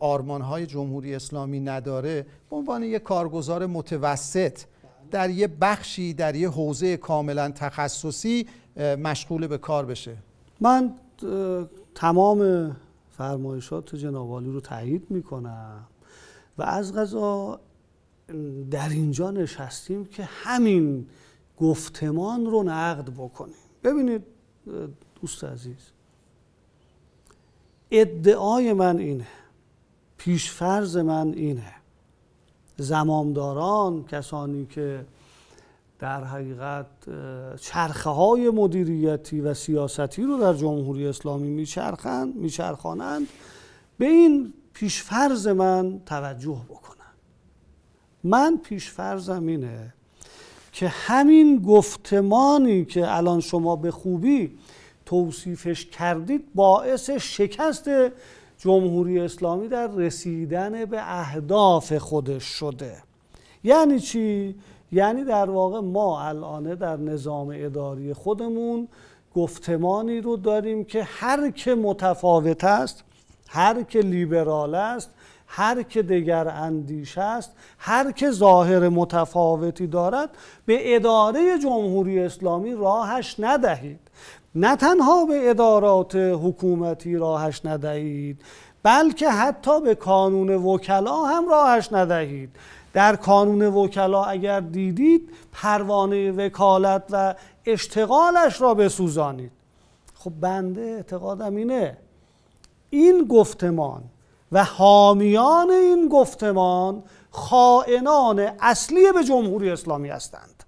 آرمانهای جمهوری اسلامی نداره به عنوان یک کارگزار متوسط در یه بخشی در یه حوزه کاملا تخصصی مشغول به کار بشه من تمام فرمایشات جنابالی رو تایید میکنم و از غذا در اینجا نشستیم که همین گفتمان رو نقد بکنیم ببینید دوست عزیز ادعای من اینه پیشفرز من اینه زمامداران کسانی که در حقیقت چرخه های مدیریتی و سیاستی رو در جمهوری اسلامی میچرخند میچرخانند به این پیشفرز من توجه بکنن من پیشفرزم اینه که همین گفتمانی که الان شما به خوبی توصیفش کردید باعث شکست جمهوری اسلامی در رسیدن به اهداف خودش شده یعنی چی؟ یعنی در واقع ما الان در نظام اداری خودمون گفتمانی رو داریم که هر که متفاوت است هر که لیبرال است هر که دیگر اندیش است هر که ظاهر متفاوتی دارد به اداره جمهوری اسلامی راهش ندهید نه تنها به ادارات حکومتی راهش ندهید بلکه حتی به کانون وکلا هم راهش ندهید در کانون وکلا اگر دیدید پروانه وکالت و اشتغالش را بسوزانید خب بنده اعتقادم اینه این گفتمان و حامیان این گفتمان خائنان اصلی به جمهوری اسلامی هستند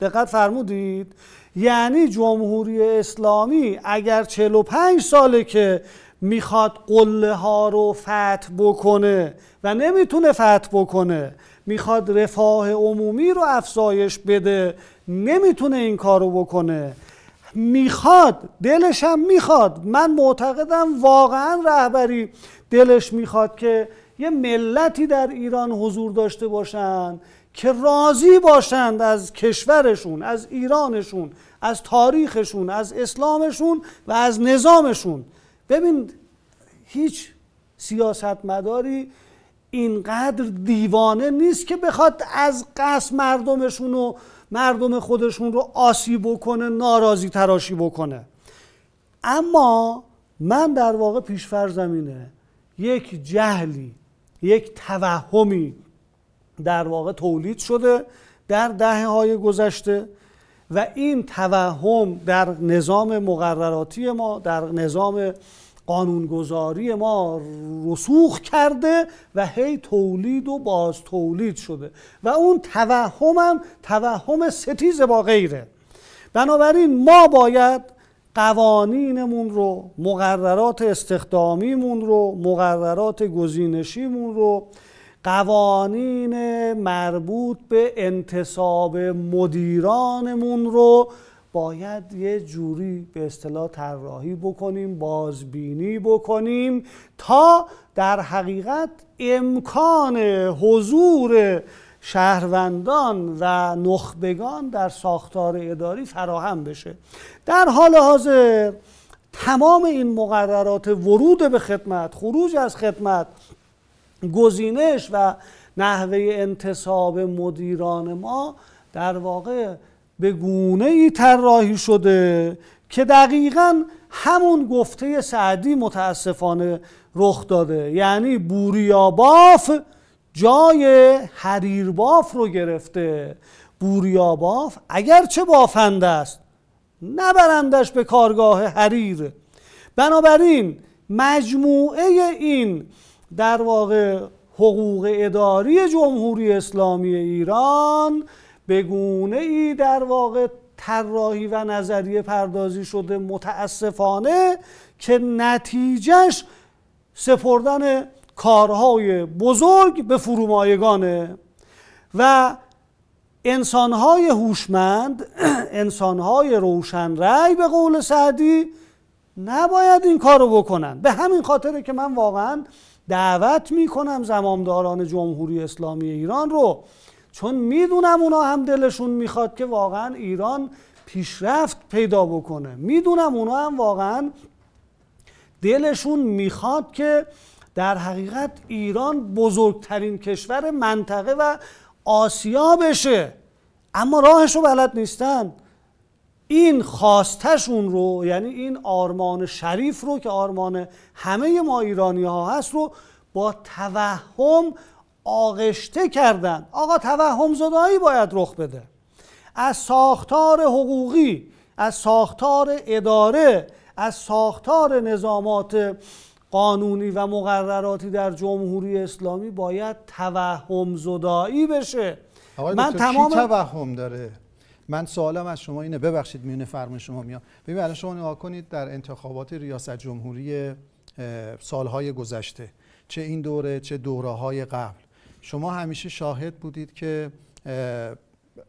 دقت فرمودید یعنی جمهوری اسلامی اگر 45 ساله که میخواد قله ها رو فتح بکنه و نمیتونه فتح بکنه میخواد رفاه عمومی رو افزایش بده نمیتونه این کار رو بکنه میخواد دلشم میخواد من معتقدم واقعا رهبری دلش میخواد که یه ملتی در ایران حضور داشته باشند که راضی باشند از کشورشون از ایرانشون از تاریخشون از اسلامشون و از نظامشون ببین هیچ سیاستمداری اینقدر دیوانه نیست که بخواد از قصد مردمشون و مردم خودشون رو آسی بکنه ناراضی تراشی بکنه اما من در واقع زمینه، یک جهلی یک توهمی در واقع تولید شده در دهه های گذشته و این توهم در نظام مقرراتی ما در نظام قانونگذاری ما رسوخ کرده و هی تولید و باز تولید شده و اون توهم هم توهم ستیز با غیره بنابراین ما باید قوانینمون رو مقررات استخدامیمون رو مقررات گزینشیمون رو قوانین مربوط به انتصاب مدیرانمون رو باید یه جوری به اصطلاح طراحی بکنیم بازبینی بکنیم تا در حقیقت امکان حضور شهروندان و نخبگان در ساختار اداری فراهم بشه در حال حاضر تمام این مقررات ورود به خدمت خروج از خدمت گزینش و نحوه انتصاب مدیران ما در واقع به گونه ای طراحی شده که دقیقا همون گفته سعدی متاسفانه رخ داده یعنی بوریاباف جای حریرباف رو گرفته بوریاباف چه بافنده است نبرندش به کارگاه حریر بنابراین مجموعه این در واقع حقوق اداری جمهوری اسلامی ایران بگونه ای در واقع طراحی و نظریه پردازی شده متاسفانه که نتیجهش سپردن کارهای بزرگ به فرومایگانه و انسانهای هوشمند انسانهای رأی به قول سعدی نباید این کارو رو بکنن به همین خاطره که من واقعا دعوت میکنم زمامداران جمهوری اسلامی ایران رو چون میدونم اونا هم دلشون میخواد که واقعا ایران پیشرفت پیدا بکنه میدونم اونا هم واقعا دلشون میخواد که در حقیقت ایران بزرگترین کشور منطقه و آسیا بشه اما راهش رو بلد نیستن این خواستشون رو یعنی این آرمان شریف رو که آرمان همه ما ایرانی ها هست رو با توهم آغشته کردن آقا توهم زدایی باید رخ بده از ساختار حقوقی از ساختار اداره از ساختار نظامات قانونی و مقرراتی در جمهوری اسلامی باید توهم زدایی بشه من تمام توهم داره من سوالم از شما اینه ببخشید میونه فرمان شما میام ببین الان شما نگاه کنید در انتخابات ریاست جمهوری سالهای گذشته چه این دوره چه دوره های قبل شما همیشه شاهد بودید که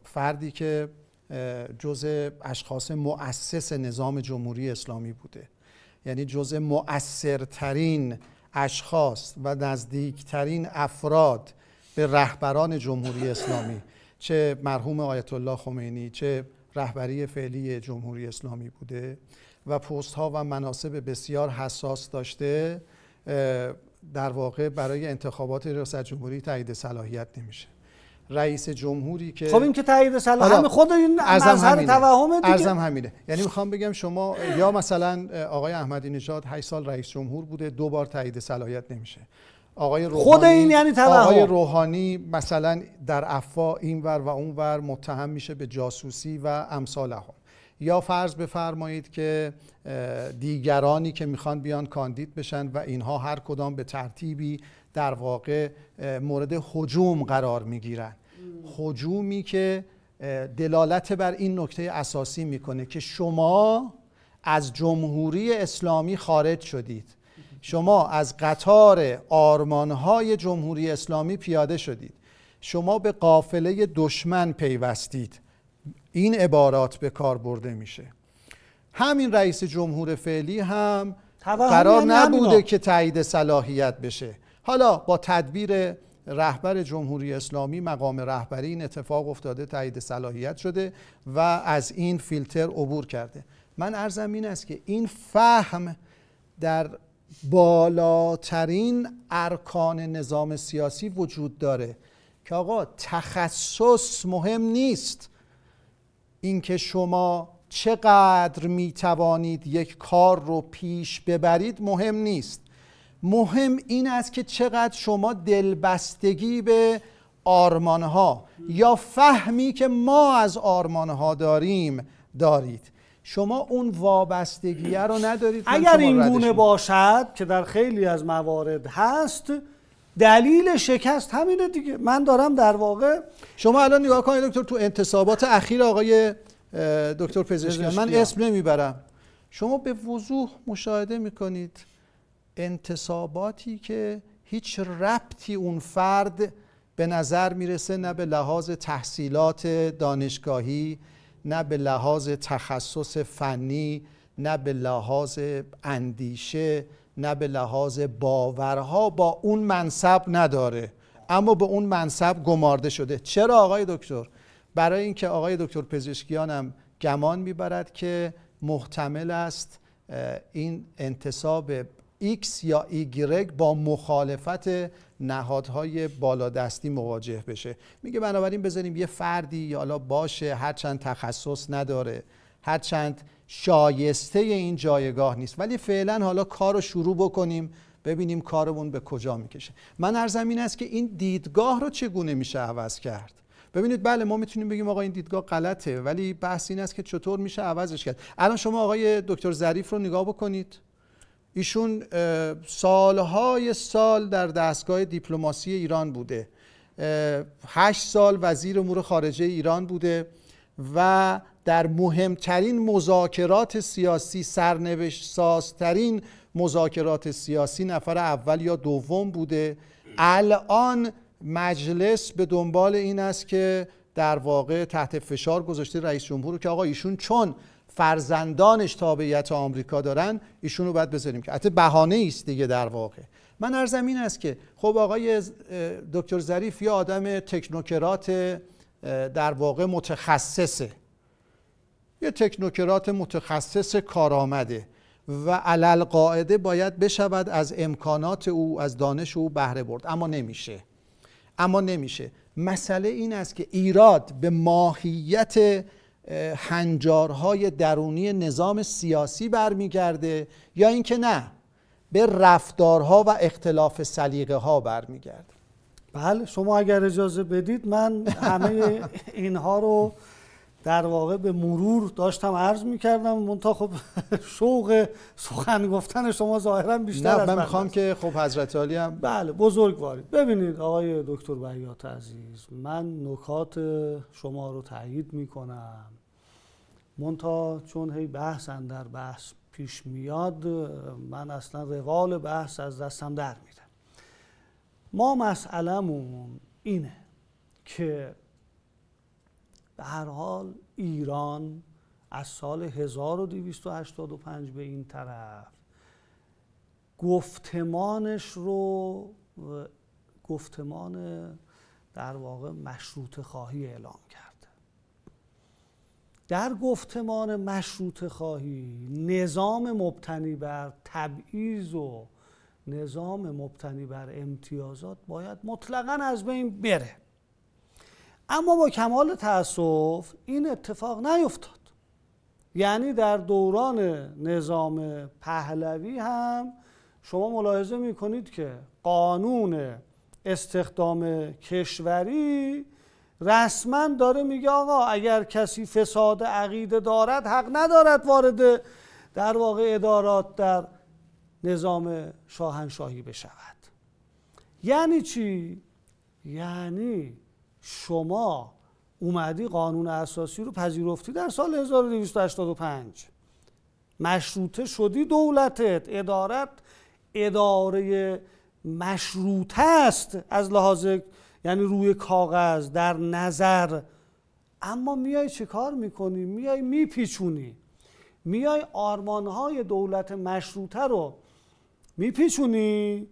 فردی که جزء اشخاص مؤسس نظام جمهوری اسلامی بوده یعنی جزء مؤثرترین اشخاص و نزدیکترین افراد به رهبران جمهوری اسلامی چه مرحوم آیت الله خمینی چه رهبری فعلی جمهوری اسلامی بوده و پست ها و مناسب بسیار حساس داشته در واقع برای انتخابات ریاست جمهوری تایید صلاحیت نمیشه رئیس جمهوری که خب این که تایید صلاحیت خود این هر توهم دیگه ارزم همینه یعنی میخوام بگم شما یا مثلا آقای احمدی نژاد 8 سال رئیس جمهور بوده دو بار تایید صلاحیت نمیشه آقای روحانی خود این یعنی توهم آقای روحانی مثلا در افوا اینور و اونور متهم میشه به جاسوسی و امثالهم یا فرض بفرمایید که دیگرانی که میخوان بیان کاندید بشن و اینها هر کدام به ترتیبی در واقع مورد حجوم قرار میگیرن حجومی که دلالت بر این نکته اساسی میکنه که شما از جمهوری اسلامی خارج شدید شما از قطار آرمانهای جمهوری اسلامی پیاده شدید شما به قافله دشمن پیوستید این عبارات به کار برده میشه همین رئیس جمهور فعلی هم قرار نبوده که تایید صلاحیت بشه حالا با تدبیر رهبر جمهوری اسلامی مقام رهبری این اتفاق افتاده تایید صلاحیت شده و از این فیلتر عبور کرده من ارزم این است که این فهم در بالاترین ارکان نظام سیاسی وجود داره که آقا تخصص مهم نیست اینکه شما چقدر می توانید یک کار رو پیش ببرید مهم نیست مهم این است که چقدر شما دلبستگی به آرمانها یا فهمی که ما از آرمانها داریم دارید شما اون وابستگیه رو ندارید اگر این گونه باشد که در خیلی از موارد هست دلیل شکست همینه دیگه من دارم در واقع شما الان نگاه کنید دکتر تو انتصابات اخیر آقای دکتر پزشکی من اسم نمیبرم شما به وضوح مشاهده میکنید انتصاباتی که هیچ ربطی اون فرد به نظر میرسه نه به لحاظ تحصیلات دانشگاهی نه به لحاظ تخصص فنی نه به لحاظ اندیشه نه به لحاظ باورها با اون منصب نداره اما به اون منصب گمارده شده چرا آقای دکتر برای اینکه آقای دکتر پزشکیانم گمان میبرد که محتمل است این انتصاب X یا ایگرگ با مخالفت نهادهای بالادستی مواجه بشه میگه بنابراین بذاریم یه فردی یا حالا باشه هرچند تخصص نداره هرچند شایسته این جایگاه نیست ولی فعلا حالا کار رو شروع بکنیم ببینیم کارمون به کجا میکشه من ارزم این است که این دیدگاه رو چگونه میشه عوض کرد ببینید بله ما میتونیم بگیم آقا این دیدگاه غلطه ولی بحث این است که چطور میشه عوضش کرد الان شما آقای دکتر ظریف رو نگاه بکنید ایشون سالهای سال در دستگاه دیپلماسی ایران بوده هشت سال وزیر امور خارجه ایران بوده و در مهمترین مذاکرات سیاسی سرنوشت سازترین مذاکرات سیاسی نفر اول یا دوم بوده الان مجلس به دنبال این است که در واقع تحت فشار گذاشته رئیس جمهور رو که آقا ایشون چون فرزندانش تابعیت آمریکا دارن ایشون رو باید بذاریم که حتی بهانه است دیگه در واقع من ارزم این است که خب آقای دکتر ظریف یا آدم تکنوکرات در واقع متخصصه یه تکنوکرات متخصص کارآمده و علل قاعده باید بشود از امکانات او از دانش او بهره برد اما نمیشه اما نمیشه مسئله این است که ایراد به ماهیت هنجارهای درونی نظام سیاسی برمیگرده یا اینکه نه به رفتارها و اختلاف سلیقه ها برمیگرده بله شما اگر اجازه بدید من همه اینها رو در واقع به مرور داشتم عرض میکردم منتها خب شوق سخن گفتن شما ظاهرا بیشتر نه من میخوام که خب حضرت علی هم بله بزرگواری ببینید آقای دکتر بیات عزیز من نکات شما رو تایید میکنم منتها چون هی بحث در بحث پیش میاد من اصلا روال بحث از دستم در میره ما مسئلهمون اینه که به هر حال ایران از سال 1285 به این طرف گفتمانش رو گفتمان در واقع مشروط خواهی اعلام کرده در گفتمان مشروط خواهی نظام مبتنی بر تبعیض و نظام مبتنی بر امتیازات باید مطلقا از بین بره اما با کمال تاسف این اتفاق نیفتاد یعنی در دوران نظام پهلوی هم شما ملاحظه می کنید که قانون استخدام کشوری رسما داره میگه آقا اگر کسی فساد عقیده دارد حق ندارد وارد در واقع ادارات در نظام شاهنشاهی بشود یعنی چی؟ یعنی شما اومدی قانون اساسی رو پذیرفتی در سال 1285 مشروطه شدی دولتت ادارت اداره مشروطه است از لحاظ یعنی روی کاغذ در نظر اما میای چه کار میکنی؟ میای میپیچونی میای آرمانهای دولت مشروطه رو میپیچونی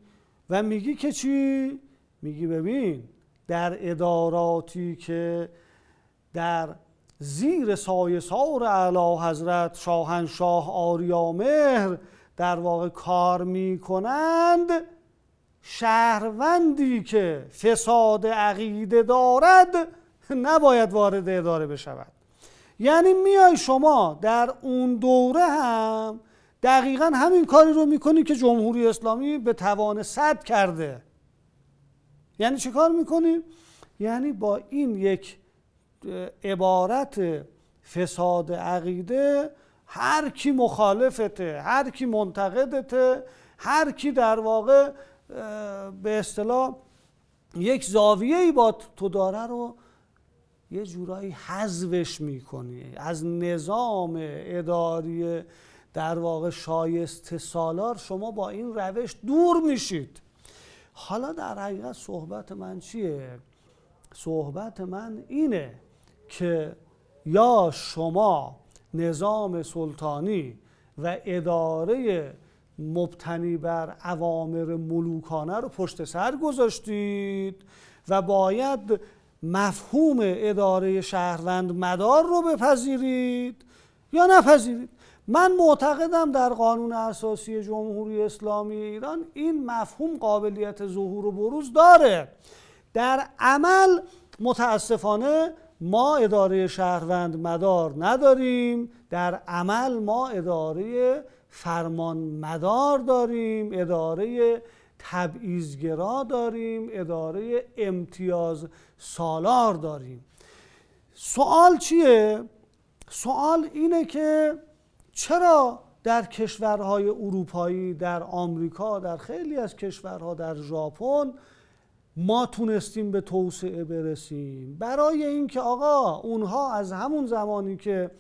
و میگی که چی؟ میگی ببین در اداراتی که در زیر سایه سار اعلی حضرت شاهنشاه آریامهر در واقع کار می کنند شهروندی که فساد عقیده دارد نباید وارد اداره بشود یعنی میای شما در اون دوره هم دقیقا همین کاری رو میکنی که جمهوری اسلامی به توان صد کرده یعنی چه کار میکنیم یعنی با این یک عبارت فساد عقیده هر کی مخالفته هر کی منتقدته هر کی در واقع به اصطلاح یک زاویه ای با تو داره رو یه جورایی حذفش میکنی از نظام اداری در واقع شایسته سالار شما با این روش دور میشید حالا در حقیقت صحبت من چیه؟ صحبت من اینه که یا شما نظام سلطانی و اداره مبتنی بر عوامر ملوکانه رو پشت سر گذاشتید و باید مفهوم اداره شهروند مدار رو بپذیرید یا نپذیرید من معتقدم در قانون اساسی جمهوری اسلامی ایران این مفهوم قابلیت ظهور و بروز داره در عمل متاسفانه ما اداره شهروند مدار نداریم در عمل ما اداره فرمان مدار داریم اداره تبعیزگرا داریم اداره امتیاز سالار داریم سوال چیه؟ سوال اینه که چرا در کشورهای اروپایی در آمریکا در خیلی از کشورها در ژاپن ما تونستیم به توسعه برسیم برای اینکه آقا اونها از همون زمانی که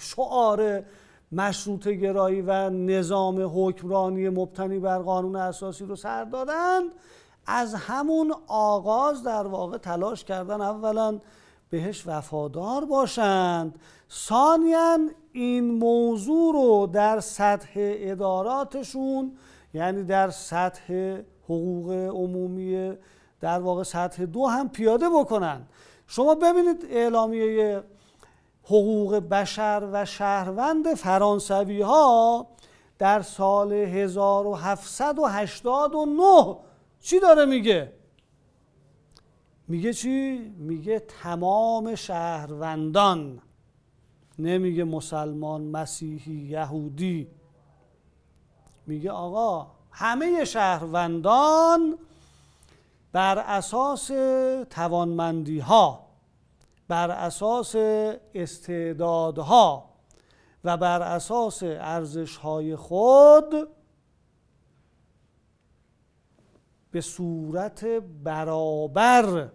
شعار مشروط گرایی و نظام حکمرانی مبتنی بر قانون اساسی رو سر دادند از همون آغاز در واقع تلاش کردن اولا بهش وفادار باشند ثانیا این موضوع رو در سطح اداراتشون یعنی در سطح حقوق عمومی در واقع سطح دو هم پیاده بکنن شما ببینید اعلامیه حقوق بشر و شهروند فرانسوی ها در سال 1789 چی داره میگه؟ میگه چی؟ میگه تمام شهروندان نمیگه مسلمان مسیحی یهودی میگه آقا همه شهروندان بر اساس توانمندی ها بر اساس استعدادها و بر اساس ارزش های خود به صورت برابر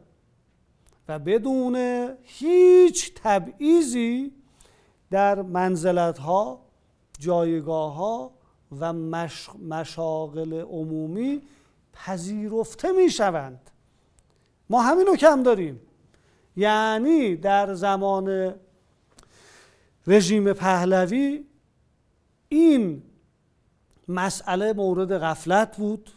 و بدون هیچ تبعیضی در منزلت ها جایگاه ها و مش... مشاغل عمومی پذیرفته می شوند ما همینو کم داریم یعنی در زمان رژیم پهلوی این مسئله مورد غفلت بود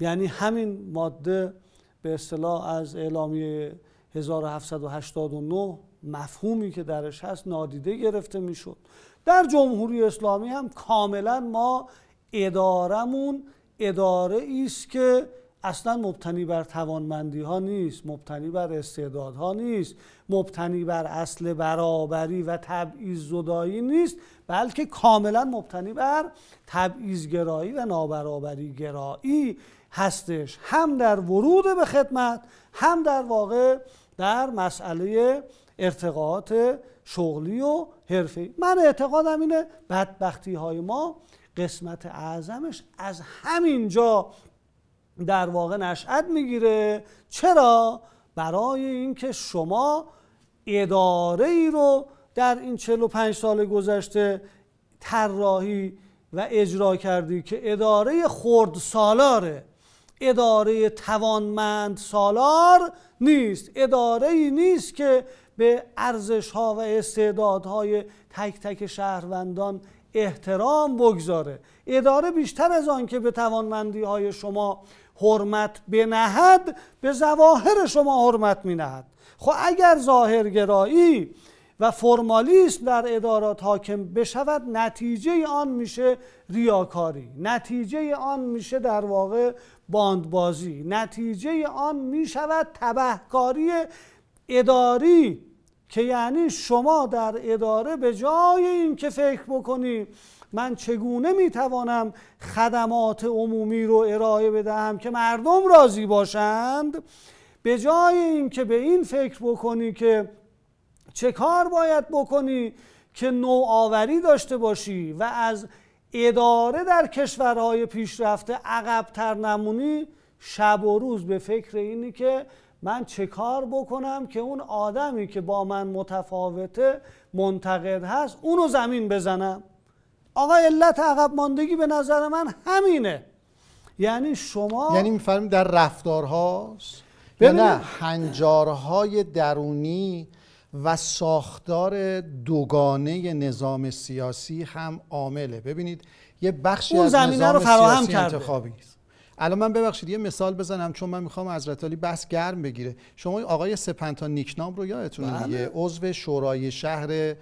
یعنی همین ماده به اصطلاح از اعلامیه 1789 مفهومی که درش هست نادیده گرفته میشد در جمهوری اسلامی هم کاملا ما ادارمون اداره است که اصلا مبتنی بر توانمندی ها نیست مبتنی بر استعداد ها نیست مبتنی بر اصل برابری و تبعیض زدایی نیست بلکه کاملا مبتنی بر تبعیض گرایی و نابرابری گرایی هستش هم در ورود به خدمت هم در واقع در مسئله ارتقاعات شغلی و حرفی من اعتقادم اینه بدبختی های ما قسمت اعظمش از همینجا در واقع نشأت میگیره چرا برای اینکه شما اداره ای رو در این 45 سال گذشته طراحی و اجرا کردی که اداره خرد سالاره اداره توانمند سالار نیست اداره ای نیست که به ارزش ها و استعدادهای تک تک شهروندان احترام بگذاره اداره بیشتر از آن که به توانمندی های شما حرمت بنهد به ظواهر شما حرمت مینهد خب اگر ظاهرگرایی و فرمالیسم در ادارات حاکم بشود نتیجه آن میشه ریاکاری نتیجه آن میشه در واقع باندبازی نتیجه آن میشود تبهکاری اداری که یعنی شما در اداره به جای اینکه فکر بکنی من چگونه میتوانم خدمات عمومی رو ارائه بدهم که مردم راضی باشند به جای اینکه به این فکر بکنی که چه کار باید بکنی که نوآوری داشته باشی و از اداره در کشورهای پیشرفته عقبتر نمونی شب و روز به فکر اینی که من چه کار بکنم که اون آدمی که با من متفاوته منتقد هست اونو زمین بزنم آقا علت عقب ماندگی به نظر من همینه یعنی شما یعنی میفهمید در رفتارهاست یا نه هنجارهای درونی و ساختار دوگانه نظام سیاسی هم عامله ببینید یه بخشی از نظام رو فراهم سیاسی کرده. انتخابی الان من ببخشید یه مثال بزنم چون من میخوام حضرت رتالی بس گرم بگیره شما آقای سپنتا نیکنام رو یادتونه بله. دیگه عضو شورای شهر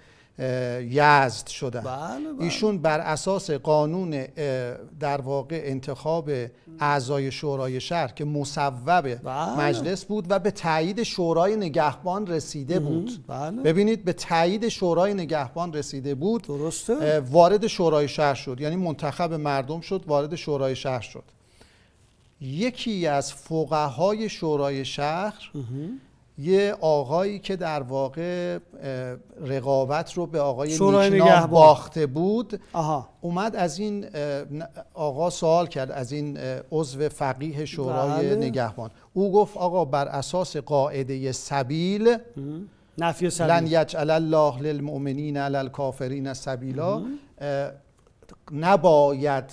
یزد شدن بله، بله. ایشون بر اساس قانون در واقع انتخاب اعضای شورای شهر که مصوب مجلس بود و به تایید شورای نگهبان رسیده بود ببینید به تایید شورای نگهبان رسیده بود وارد شورای شهر شد یعنی منتخب مردم شد وارد شورای شهر شد یکی از فقهای شورای شهر یه آقایی که در واقع رقابت رو به آقای نیکنا باخته بود آها. اومد از این آقا سوال کرد از این عضو فقیه شورای بله. نگهبان او گفت آقا بر اساس قاعده سبیل نفی سبیل لن یجعل الله للمؤمنین علی الکافرین سبیلا نباید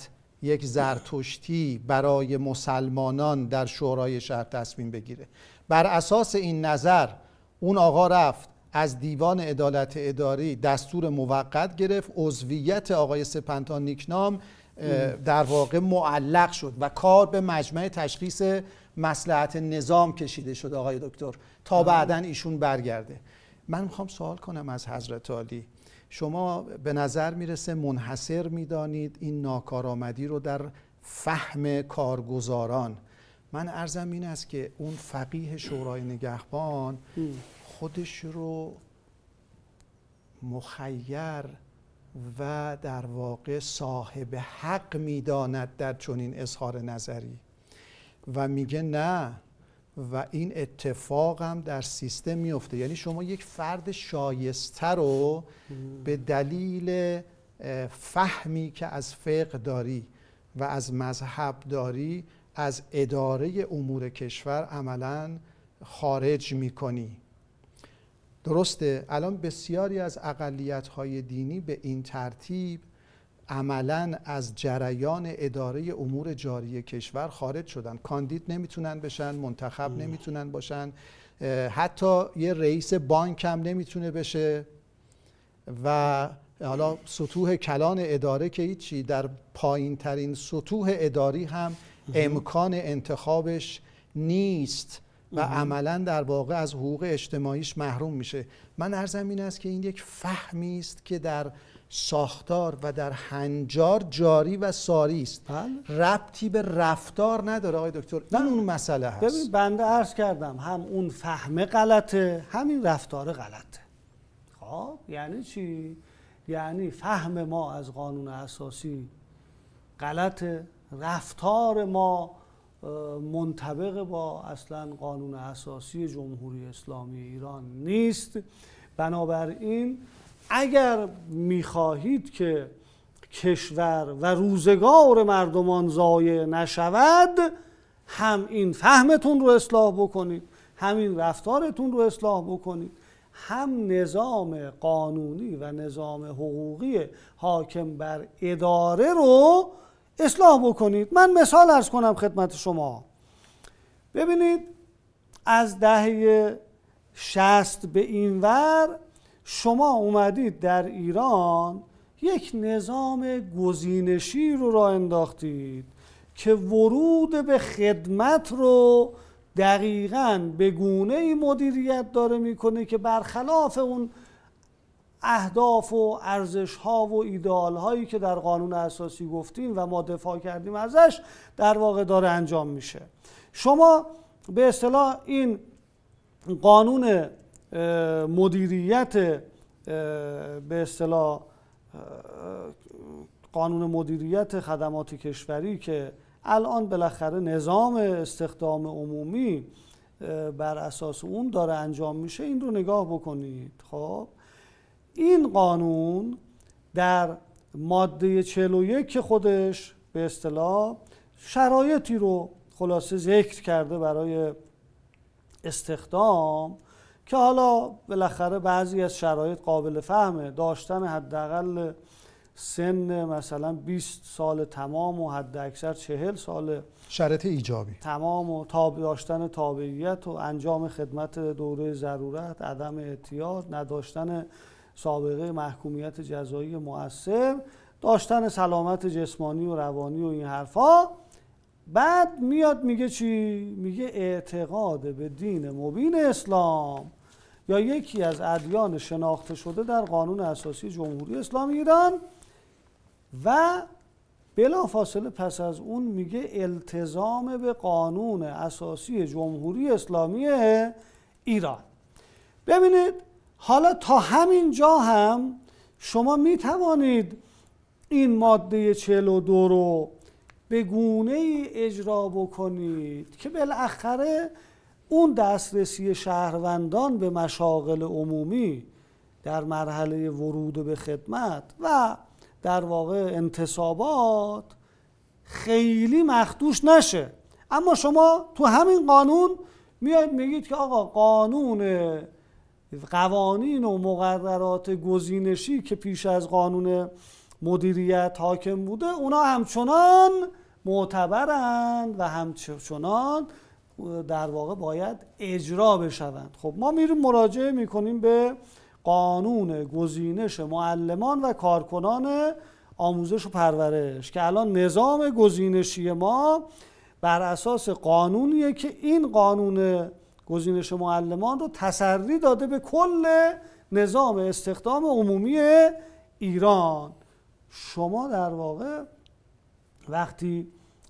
یک زرتشتی برای مسلمانان در شورای شهر تصمیم بگیره بر اساس این نظر اون آقا رفت از دیوان عدالت اداری دستور موقت گرفت عضویت آقای سپنتان نیکنام در واقع معلق شد و کار به مجمع تشخیص مسلحت نظام کشیده شد آقای دکتر تا بعدا ایشون برگرده من میخوام سوال کنم از حضرت عالی شما به نظر میرسه منحصر میدانید این ناکارآمدی رو در فهم کارگزاران من ارزم این است که اون فقیه شورای نگهبان خودش رو مخیر و در واقع صاحب حق میداند در چنین اظهار نظری و میگه نه و این اتفاق هم در سیستم میفته یعنی شما یک فرد شایسته رو به دلیل فهمی که از فقه داری و از مذهب داری از اداره امور کشور عملا خارج میکنی درسته الان بسیاری از اقلیت های دینی به این ترتیب عملا از جریان اداره امور جاری کشور خارج شدن کاندید نمیتونن بشن منتخب نمیتونن باشن حتی یه رئیس بانک هم نمیتونه بشه و حالا سطوح کلان اداره که هیچی در پایین ترین سطوح اداری هم امکان انتخابش نیست و عملا در واقع از حقوق اجتماعیش محروم میشه من ارزم این است که این یک فهمی است که در ساختار و در هنجار جاری و ساری است بله. ربطی به رفتار نداره آقای دکتر این اون مسئله هست ببین بنده عرض کردم هم اون فهمه غلطه همین رفتار غلطه خب یعنی چی یعنی فهم ما از قانون اساسی غلطه رفتار ما منطبق با اصلا قانون اساسی جمهوری اسلامی ایران نیست بنابراین اگر میخواهید که کشور و روزگار مردمان ضایع نشود هم این فهمتون رو اصلاح بکنید همین رفتارتون رو اصلاح بکنید هم نظام قانونی و نظام حقوقی حاکم بر اداره رو اصلاح بکنید من مثال ارز کنم خدمت شما ببینید از دهه شست به این ور شما اومدید در ایران یک نظام گزینشی رو را انداختید که ورود به خدمت رو دقیقا به گونه ای مدیریت داره میکنه که برخلاف اون اهداف و ارزش ها و ایدال هایی که در قانون اساسی گفتیم و ما دفاع کردیم ازش در واقع داره انجام میشه شما به اصطلاح این قانون مدیریت به اصطلاح قانون مدیریت خدمات کشوری که الان بالاخره نظام استخدام عمومی بر اساس اون داره انجام میشه این رو نگاه بکنید خب این قانون در ماده 41 که خودش به اصطلاح شرایطی رو خلاصه ذکر کرده برای استخدام که حالا بالاخره بعضی از شرایط قابل فهمه داشتن حداقل سن مثلا 20 سال تمام و حد اکثر 40 سال شرط ایجابی تمام و تاب داشتن تابعیت و انجام خدمت دوره ضرورت عدم اعتیاد نداشتن سابقه محکومیت جزایی مؤثر داشتن سلامت جسمانی و روانی و این حرفا بعد میاد میگه چی؟ میگه اعتقاد به دین مبین اسلام یا یکی از ادیان شناخته شده در قانون اساسی جمهوری اسلامی ایران و بلافاصله پس از اون میگه التزام به قانون اساسی جمهوری اسلامی ایران ببینید حالا تا همین جا هم شما میتوانید این ماده 42 رو به گونه ای اجرا بکنید که بالاخره اون دسترسی شهروندان به مشاغل عمومی در مرحله ورود به خدمت و در واقع انتصابات خیلی مخدوش نشه اما شما تو همین قانون میاید میگید که آقا قانون قوانین و مقررات گزینشی که پیش از قانون مدیریت حاکم بوده اونا همچنان معتبرند و همچنان در واقع باید اجرا بشوند خب ما میریم مراجعه میکنیم به قانون گزینش معلمان و کارکنان آموزش و پرورش که الان نظام گزینشی ما بر اساس قانونیه که این قانون گزینش معلمان رو تسری داده به کل نظام استخدام عمومی ایران شما در واقع وقتی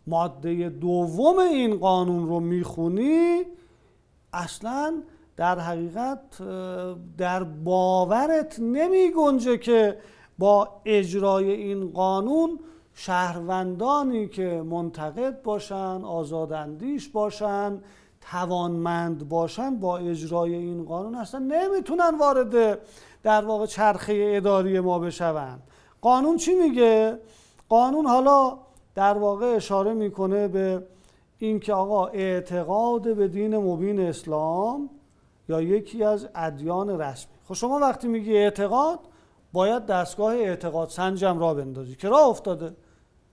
ماده دوم این قانون رو میخونی اصلا در حقیقت در باورت نمی گنجه که با اجرای این قانون شهروندانی که منتقد باشن آزاداندیش باشن توانمند باشن با اجرای این قانون اصلا نمیتونن وارد در واقع چرخه اداری ما بشون قانون چی میگه؟ قانون حالا در واقع اشاره میکنه به اینکه آقا اعتقاد به دین مبین اسلام یا یکی از ادیان رسمی خب شما وقتی میگی اعتقاد باید دستگاه اعتقاد سنجم را بندازی که راه افتاده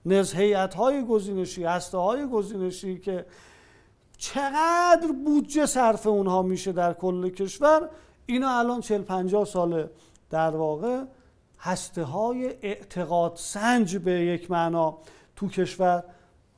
نزهیت های گزینشی هسته های گزینشی که چقدر بودجه صرف اونها میشه در کل کشور اینا الان 40 50 ساله در واقع هسته های اعتقاد سنج به یک معنا تو کشور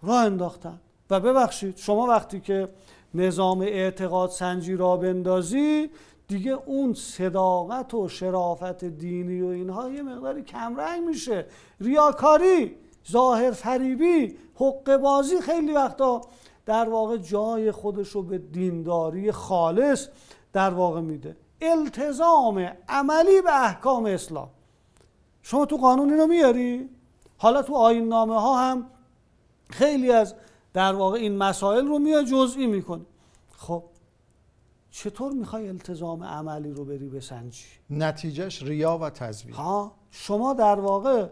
را انداختن و ببخشید شما وقتی که نظام اعتقاد سنجی را بندازی دیگه اون صداقت و شرافت دینی و اینها یه مقداری کمرنگ میشه ریاکاری ظاهر فریبی حق بازی خیلی وقتا در واقع جای خودش رو به دینداری خالص در واقع میده التزام عملی به احکام اسلام شما تو قانون اینو میاری حالا تو آین نامه ها هم خیلی از در واقع این مسائل رو میاد جزئی میکنه خب چطور میخوای التزام عملی رو بری بسنجی نتیجهش ریا و تزویر ها شما در واقع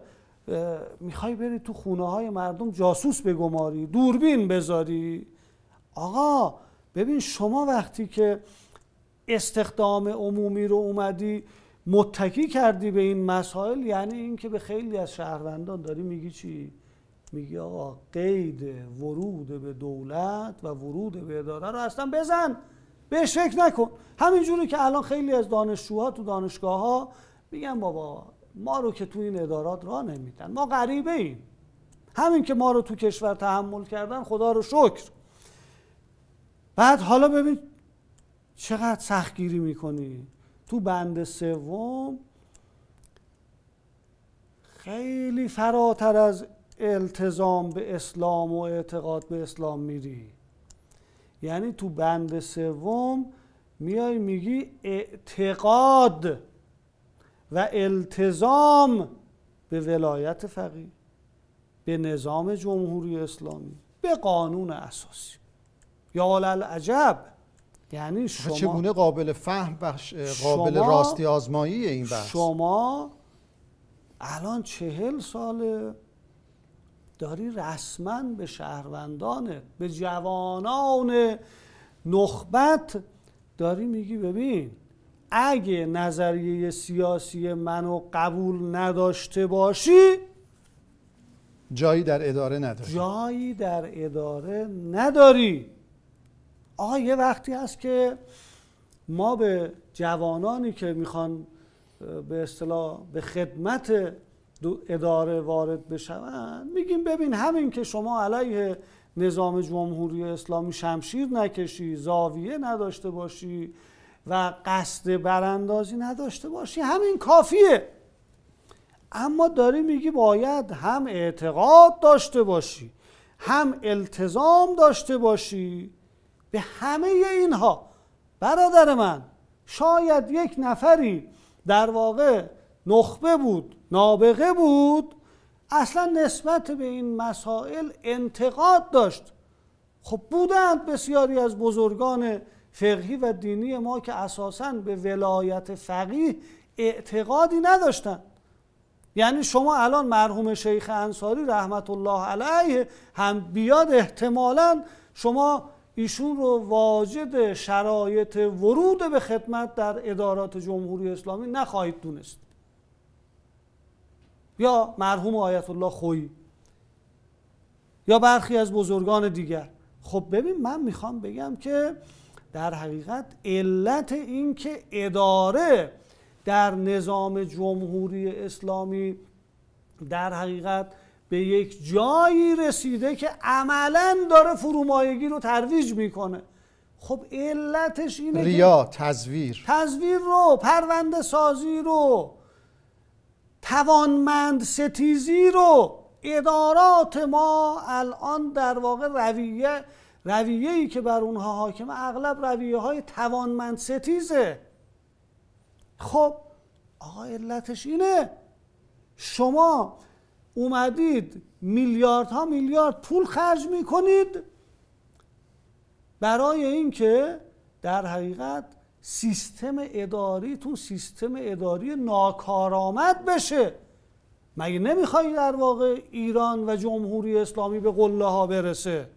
میخوای بری تو خونه های مردم جاسوس بگماری دوربین بذاری آقا ببین شما وقتی که استخدام عمومی رو اومدی متکی کردی به این مسائل یعنی اینکه به خیلی از شهروندان داری میگی چی میگی آقا قید ورود به دولت و ورود به اداره رو اصلا بزن بهش فکر نکن همینجوری که الان خیلی از دانشجوها تو دانشگاه ها میگن بابا ما رو که تو این ادارات را نمیدن ما غریبه ایم همین که ما رو تو کشور تحمل کردن خدا رو شکر بعد حالا ببین چقدر سختگیری میکنی تو بند سوم خیلی فراتر از التزام به اسلام و اعتقاد به اسلام میری یعنی تو بند سوم میای میگی اعتقاد و التزام به ولایت فقیه به نظام جمهوری اسلامی به قانون اساسی یا العجب یعنی شما چگونه قابل فهم و قابل راستی آزمایی این بحث شما الان چهل ساله داری رسما به شهروندانت به جوانان نخبت داری میگی ببین اگه نظریه سیاسی منو قبول نداشته باشی جایی در اداره نداری جایی در اداره نداری آقا یه وقتی هست که ما به جوانانی که میخوان به اصطلاح به خدمت اداره وارد بشوند میگیم ببین همین که شما علیه نظام جمهوری اسلامی شمشیر نکشی زاویه نداشته باشی و قصد براندازی نداشته باشی همین کافیه اما داری میگی باید هم اعتقاد داشته باشی هم التزام داشته باشی به همه اینها برادر من شاید یک نفری در واقع نخبه بود نابغه بود اصلا نسبت به این مسائل انتقاد داشت خب بودند بسیاری از بزرگان فقهی و دینی ما که اساسا به ولایت فقیه اعتقادی نداشتند یعنی شما الان مرحوم شیخ انصاری رحمت الله علیه هم بیاد احتمالا شما ایشون رو واجد شرایط ورود به خدمت در ادارات جمهوری اسلامی نخواهید دونست یا مرحوم آیت الله خویی یا برخی از بزرگان دیگر خب ببین من میخوام بگم که در حقیقت علت این که اداره در نظام جمهوری اسلامی در حقیقت به یک جایی رسیده که عملا داره فرومایگی رو ترویج میکنه خب علتش اینه ریا تزویر تزویر رو پرونده سازی رو توانمند ستیزی رو ادارات ما الان در واقع رویه رویه ای که بر اونها حاکمه اغلب رویه های توانمند ستیزه خب آقا علتش اینه شما اومدید میلیاردها میلیارد پول خرج میکنید برای اینکه در حقیقت سیستم اداریتون سیستم اداری ناکارآمد بشه مگه نمیخوای در واقع ایران و جمهوری اسلامی به قله ها برسه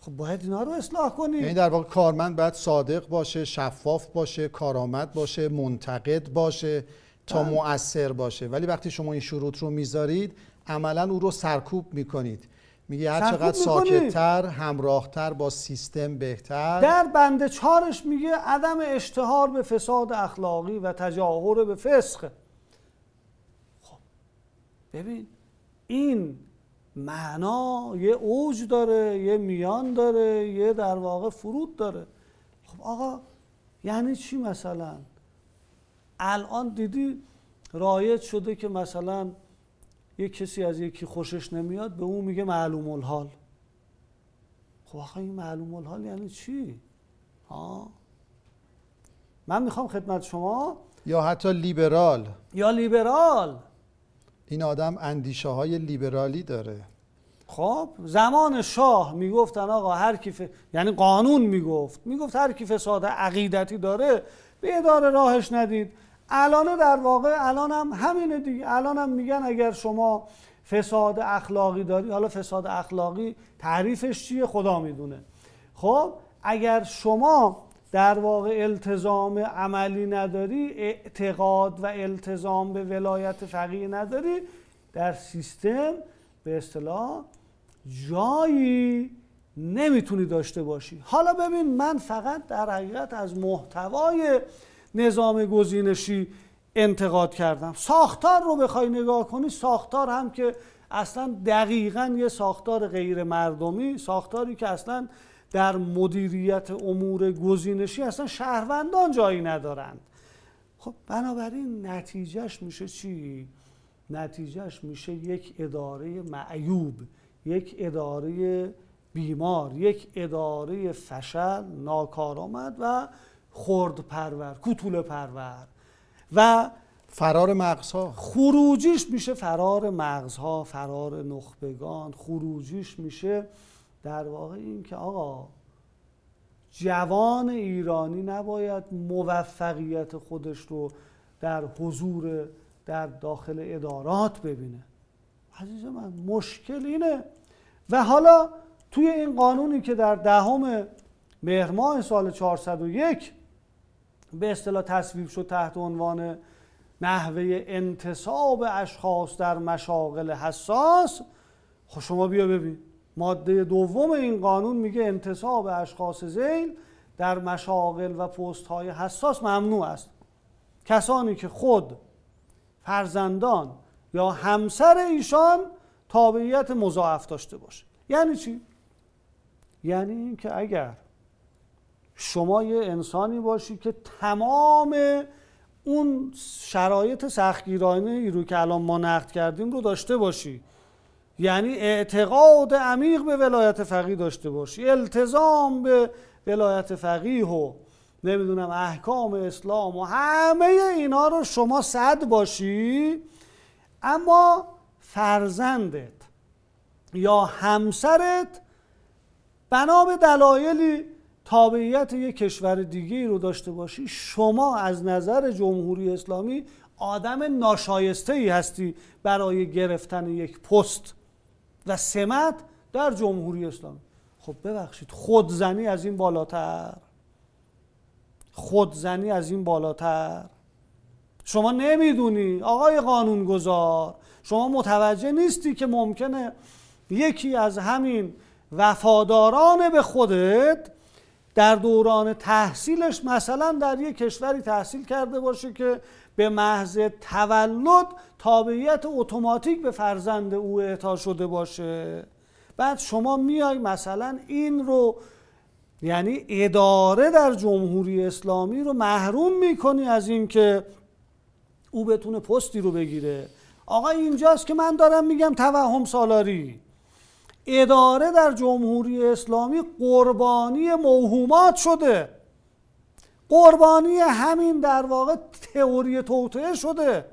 خب باید اینا رو اصلاح کنید یعنی در واقع کارمند باید صادق باشه شفاف باشه کارآمد باشه منتقد باشه تا بله. مؤثر باشه ولی وقتی شما این شروط رو میذارید عملا او رو سرکوب میکنید میگه هر چقدر ساکتتر همراهتر با سیستم بهتر در بند چارش میگه عدم اشتهار به فساد اخلاقی و تجاهر به فسخ خب ببین این معنا یه اوج داره یه میان داره یه در واقع فرود داره خب آقا یعنی چی مثلا الان دیدی رایت شده که مثلا یک کسی از یکی خوشش نمیاد به اون میگه معلوم الحال خب آخه این معلوم الحال یعنی چی؟ ها؟ من میخوام خدمت شما یا حتی لیبرال یا لیبرال این آدم اندیشه های لیبرالی داره خب زمان شاه میگفتن آقا هر کی یعنی قانون میگفت میگفت هر کی فساد عقیدتی داره به اداره راهش ندید الان در واقع الان هم همینه دیگه الان هم میگن اگر شما فساد اخلاقی داری حالا فساد اخلاقی تعریفش چیه خدا میدونه خب اگر شما در واقع التزام عملی نداری اعتقاد و التزام به ولایت فقیه نداری در سیستم به اصطلاح جایی نمیتونی داشته باشی حالا ببین من فقط در حقیقت از محتوای نظام گزینشی انتقاد کردم ساختار رو بخوای نگاه کنی ساختار هم که اصلا دقیقا یه ساختار غیر مردمی ساختاری که اصلا در مدیریت امور گزینشی اصلا شهروندان جایی ندارند خب بنابراین نتیجهش میشه چی؟ نتیجهش میشه یک اداره معیوب یک اداره بیمار یک اداره فشل ناکارآمد و خرد پرور کوتوله پرور و فرار مغزها خروجیش میشه فرار مغزها فرار نخبگان خروجیش میشه در واقع این که آقا جوان ایرانی نباید موفقیت خودش رو در حضور در داخل ادارات ببینه عزیز من مشکل اینه و حالا توی این قانونی که در دهم مهر ماه سال 401 به اصطلاح تصویب شد تحت عنوان نحوه انتصاب اشخاص در مشاغل حساس خب شما بیا ببین ماده دوم این قانون میگه انتصاب اشخاص زیل در مشاغل و پست های حساس ممنوع است کسانی که خود فرزندان یا همسر ایشان تابعیت مضاعف داشته باشه یعنی چی یعنی اینکه اگر شما یه انسانی باشی که تمام اون شرایط سختگیرانه ای رو که الان ما نقد کردیم رو داشته باشی یعنی اعتقاد عمیق به ولایت فقیه داشته باشی التزام به ولایت فقیه و نمیدونم احکام اسلام و همه اینا رو شما صد باشی اما فرزندت یا همسرت بنا به دلایلی تابعیت یک کشور دیگه رو داشته باشی شما از نظر جمهوری اسلامی آدم ناشایسته ای هستی برای گرفتن یک پست و سمت در جمهوری اسلامی خب ببخشید خودزنی از این بالاتر خودزنی از این بالاتر شما نمیدونی آقای قانونگذار شما متوجه نیستی که ممکنه یکی از همین وفاداران به خودت در دوران تحصیلش مثلا در یک کشوری تحصیل کرده باشه که به محض تولد تابعیت اتوماتیک به فرزند او اعطا شده باشه بعد شما میای مثلا این رو یعنی اداره در جمهوری اسلامی رو محروم میکنی از اینکه او بتونه پستی رو بگیره آقا اینجاست که من دارم میگم توهم سالاری اداره در جمهوری اسلامی قربانی موهومات شده قربانی همین در واقع تئوری توطئه شده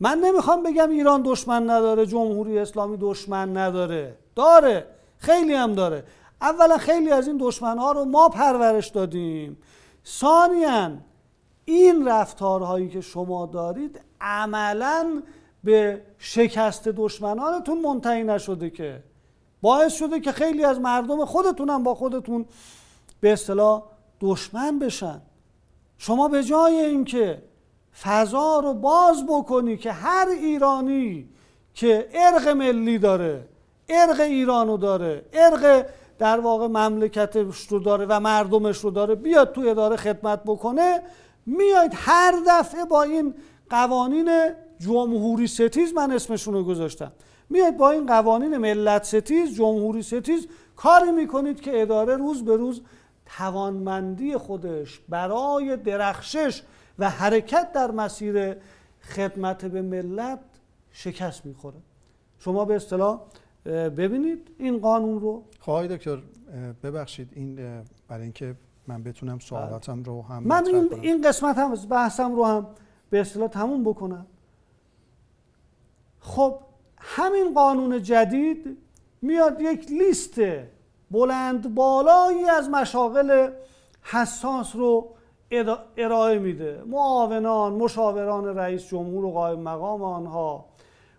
من نمیخوام بگم ایران دشمن نداره جمهوری اسلامی دشمن نداره داره خیلی هم داره اولا خیلی از این دشمن ها رو ما پرورش دادیم ثانیا این رفتارهایی که شما دارید عملا به شکست دشمنانتون منتهی نشده که باعث شده که خیلی از مردم خودتونم با خودتون به اصطلاح دشمن بشن شما به جای اینکه فضا رو باز بکنی که هر ایرانی که ارق ملی داره ارق ایرانو داره ارق در واقع مملکتش رو داره و مردمش رو داره بیاد تو اداره خدمت بکنه میاید هر دفعه با این قوانین جمهوری ستیز من اسمشون رو گذاشتم میاد با این قوانین ملت ستیز جمهوری ستیز کاری میکنید که اداره روز به روز توانمندی خودش برای درخشش و حرکت در مسیر خدمت به ملت شکست میخوره شما به اصطلاح ببینید این قانون رو خواهی دکتر ببخشید این برای اینکه من بتونم سوالاتم رو هم من این, قسمت هم بحثم رو هم به اصطلاح تموم بکنم خب همین قانون جدید میاد یک لیست بلند بالایی از مشاغل حساس رو ارائه میده معاونان مشاوران رئیس جمهور و قائم مقام آنها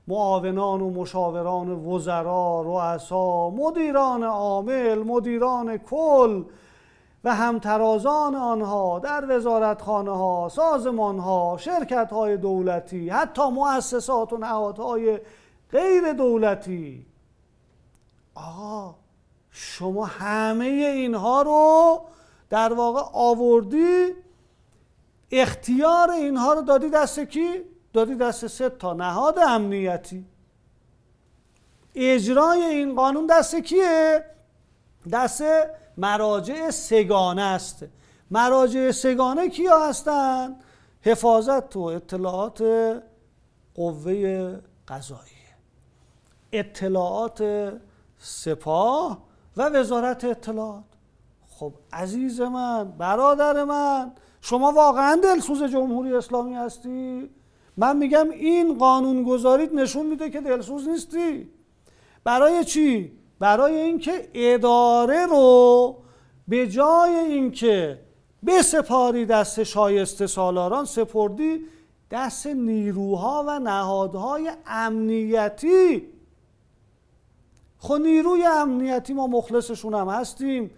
معاونان و مشاوران وزرا رؤسا مدیران عامل مدیران کل و همترازان آنها در وزارتخانه ها سازمان ها شرکت های دولتی حتی مؤسسات و نهادهای غیر دولتی آقا شما همه اینها رو در واقع آوردی اختیار اینها رو دادی دست کی؟ دادی دست سه تا نهاد امنیتی اجرای این قانون دست کیه؟ دست مراجع سگانه است مراجع سگانه کیا هستند حفاظت و اطلاعات قوه قضایی اطلاعات سپاه و وزارت اطلاعات خب عزیز من برادر من شما واقعا دلسوز جمهوری اسلامی هستی من میگم این قانون گذاریت نشون میده که دلسوز نیستی برای چی برای اینکه اداره رو به جای اینکه به سپاری دست شایسته سالاران سپردی دست نیروها و نهادهای امنیتی خب نیروی امنیتی ما مخلصشون هم هستیم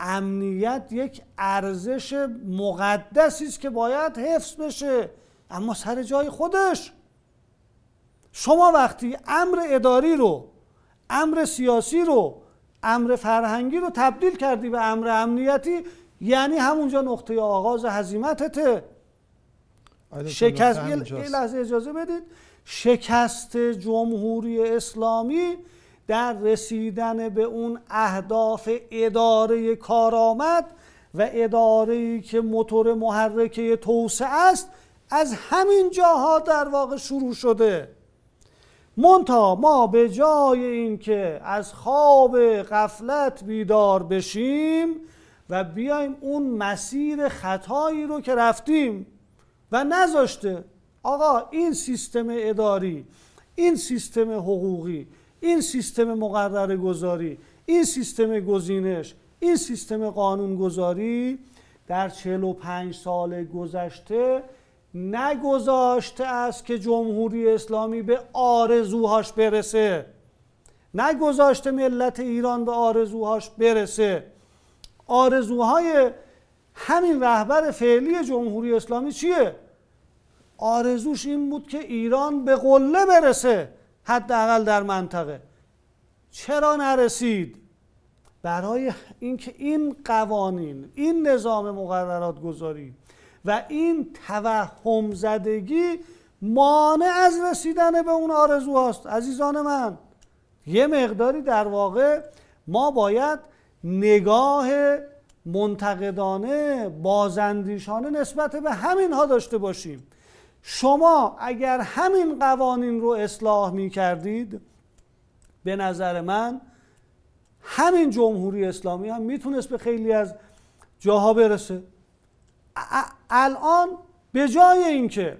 امنیت یک ارزش مقدسی است که باید حفظ بشه اما سر جای خودش شما وقتی امر اداری رو امر سیاسی رو امر فرهنگی رو تبدیل کردی به امر امنیتی یعنی همونجا نقطه آغاز هزیمتته شکست یه لحظه اجازه بدید شکست جمهوری اسلامی در رسیدن به اون اهداف اداره کارآمد و اداره که موتور محرکه توسعه است از همین جاها در واقع شروع شده مونتا ما به جای اینکه از خواب غفلت بیدار بشیم و بیایم اون مسیر خطایی رو که رفتیم و نذاشته آقا این سیستم اداری این سیستم حقوقی این سیستم مقرر گذاری این سیستم گزینش این سیستم قانون گذاری در 45 سال گذشته نگذاشته است که جمهوری اسلامی به آرزوهاش برسه نگذاشته ملت ایران به آرزوهاش برسه آرزوهای همین رهبر فعلی جمهوری اسلامی چیه آرزوش این بود که ایران به قله برسه حداقل در منطقه چرا نرسید برای اینکه این قوانین این نظام مقررات گذارید و این توهم زدگی مانع از رسیدن به اون آرزو آرزوهاست عزیزان من یه مقداری در واقع ما باید نگاه منتقدانه بازندیشانه نسبت به همین ها داشته باشیم شما اگر همین قوانین رو اصلاح می کردید به نظر من همین جمهوری اسلامی هم میتونست به خیلی از جاها برسه الان به جای اینکه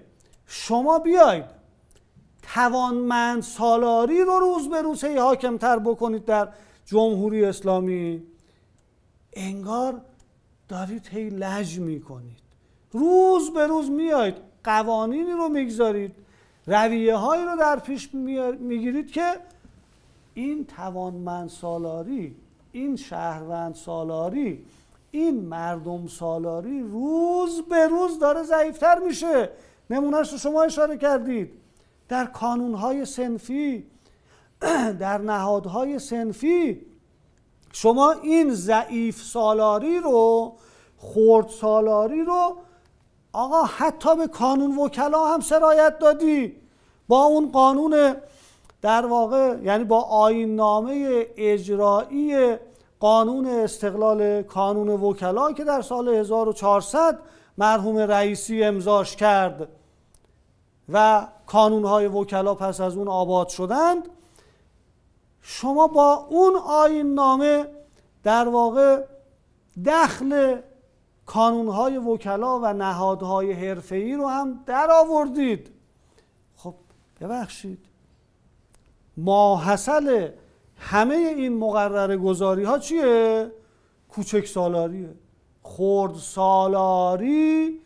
شما بیاید توانمند سالاری رو روز به روز هی تر بکنید در جمهوری اسلامی انگار دارید هی لج میکنید روز به روز میایید قوانینی رو میگذارید رویه هایی رو در پیش میگیرید که این توانمند سالاری این شهروند سالاری این مردم سالاری روز به روز داره ضعیفتر میشه نمونهش رو شما اشاره کردید در کانونهای سنفی در نهادهای سنفی شما این ضعیف سالاری رو خورد سالاری رو آقا حتی به کانون وکلا هم سرایت دادی با اون قانون در واقع یعنی با آین نامه اجرایی قانون استقلال کانون وکلا که در سال 1400 مرحوم رئیسی امضاش کرد و های وکلا پس از اون آباد شدند شما با اون آین نامه در واقع دخل های وکلا و نهادهای ای رو هم در آوردید خب ببخشید ماحصل همه این مقرر گذاری ها چیه؟ کوچک سالاریه خرد سالاری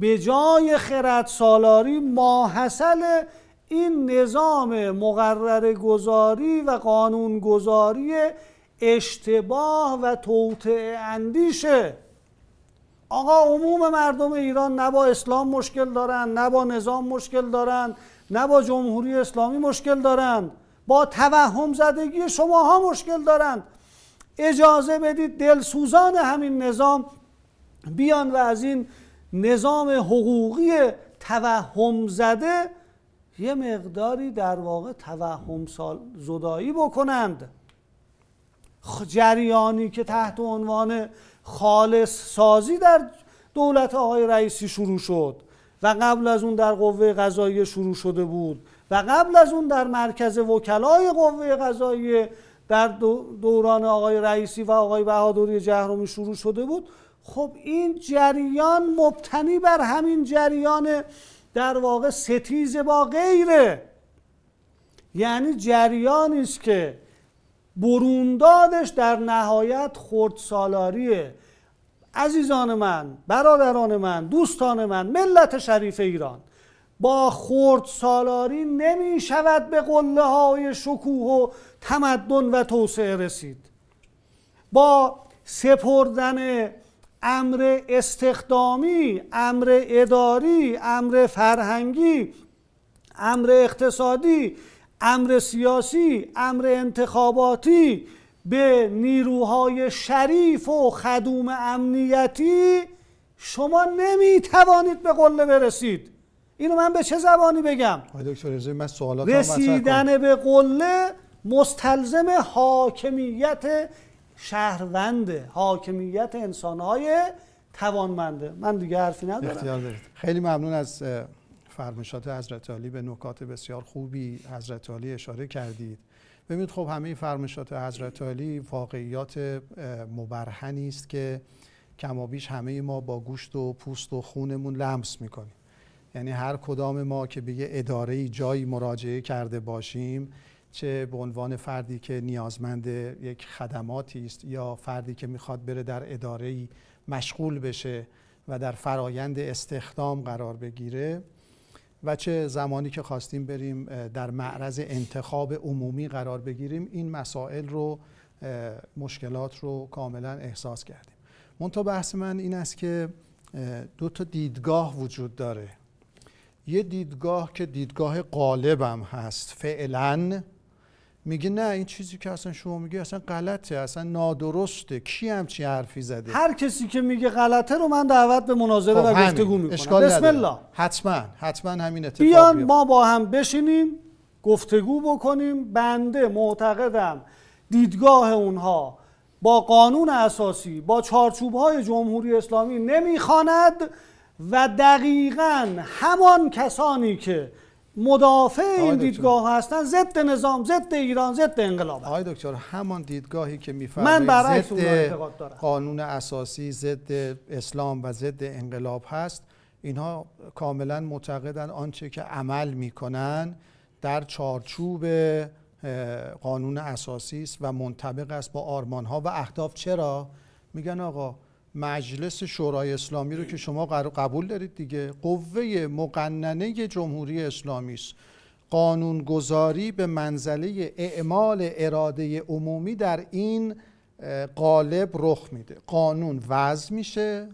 به جای خرد سالاری ماحصل این نظام مقرر گذاری و قانون گذاری اشتباه و توطعه اندیشه آقا عموم مردم ایران نه با اسلام مشکل دارن نه با نظام مشکل دارن نه با جمهوری اسلامی مشکل دارن با توهم زدگی شماها مشکل دارند اجازه بدید دلسوزان همین نظام بیان و از این نظام حقوقی توهم زده یه مقداری در واقع توهم سال زدایی بکنند جریانی که تحت عنوان خالص سازی در دولت آقای رئیسی شروع شد و قبل از اون در قوه قضایی شروع شده بود و قبل از اون در مرکز وکلای قوه قضاییه در دوران آقای رئیسی و آقای بهادوری جهرومی شروع شده بود خب این جریان مبتنی بر همین جریان در واقع ستیز با غیره یعنی جریان است که بروندادش در نهایت خردسالاریه عزیزان من برادران من دوستان من ملت شریف ایران با خورد سالاری نمی شود به قله های شکوه و تمدن و توسعه رسید با سپردن امر استخدامی امر اداری امر فرهنگی امر اقتصادی امر سیاسی امر انتخاباتی به نیروهای شریف و خدوم امنیتی شما نمی توانید به قله برسید اینو من به چه زبانی بگم دکتر من سوالات رسیدن به قله مستلزم حاکمیت شهرونده حاکمیت انسانهای توانمنده من دیگه حرفی ندارم خیلی ممنون از فرمشات حضرت علی به نکات بسیار خوبی حضرت علی اشاره کردید ببینید خب همه فرمایشات حضرت علی واقعیات مبرهنی است که کمابیش همه ما با گوشت و پوست و خونمون لمس میکنیم یعنی هر کدام ما که به یه اداره جایی مراجعه کرده باشیم چه به عنوان فردی که نیازمند یک خدماتی است یا فردی که میخواد بره در اداره مشغول بشه و در فرایند استخدام قرار بگیره و چه زمانی که خواستیم بریم در معرض انتخاب عمومی قرار بگیریم این مسائل رو مشکلات رو کاملا احساس کردیم منتها بحث من این است که دو تا دیدگاه وجود داره یه دیدگاه که دیدگاه قالبم هست فعلا میگه نه این چیزی که اصلا شما میگه اصلا غلطه اصلا نادرسته کی چی حرفی زده هر کسی که میگه غلطه رو من دعوت به مناظره خب و گفتگو میکنم اشکال بسم الله حتما حتما همین اتفاق بیان ما با هم بشینیم گفتگو بکنیم بنده معتقدم دیدگاه اونها با قانون اساسی با چارچوب های جمهوری اسلامی نمیخواند و دقیقا همان کسانی که مدافع این دیدگاه هستن ضد نظام ضد ایران ضد انقلاب آقای دکتر همان دیدگاهی که میفرمایید من ضد قانون اساسی ضد اسلام و ضد انقلاب هست اینها کاملا معتقدند آنچه که عمل میکنن در چارچوب قانون اساسی است و منطبق است با آرمان ها و اهداف چرا میگن آقا مجلس شورای اسلامی رو که شما قبول دارید دیگه قوه مقننه جمهوری اسلامی است قانونگذاری به منزله اعمال اراده عمومی در این قالب رخ میده قانون وضع میشه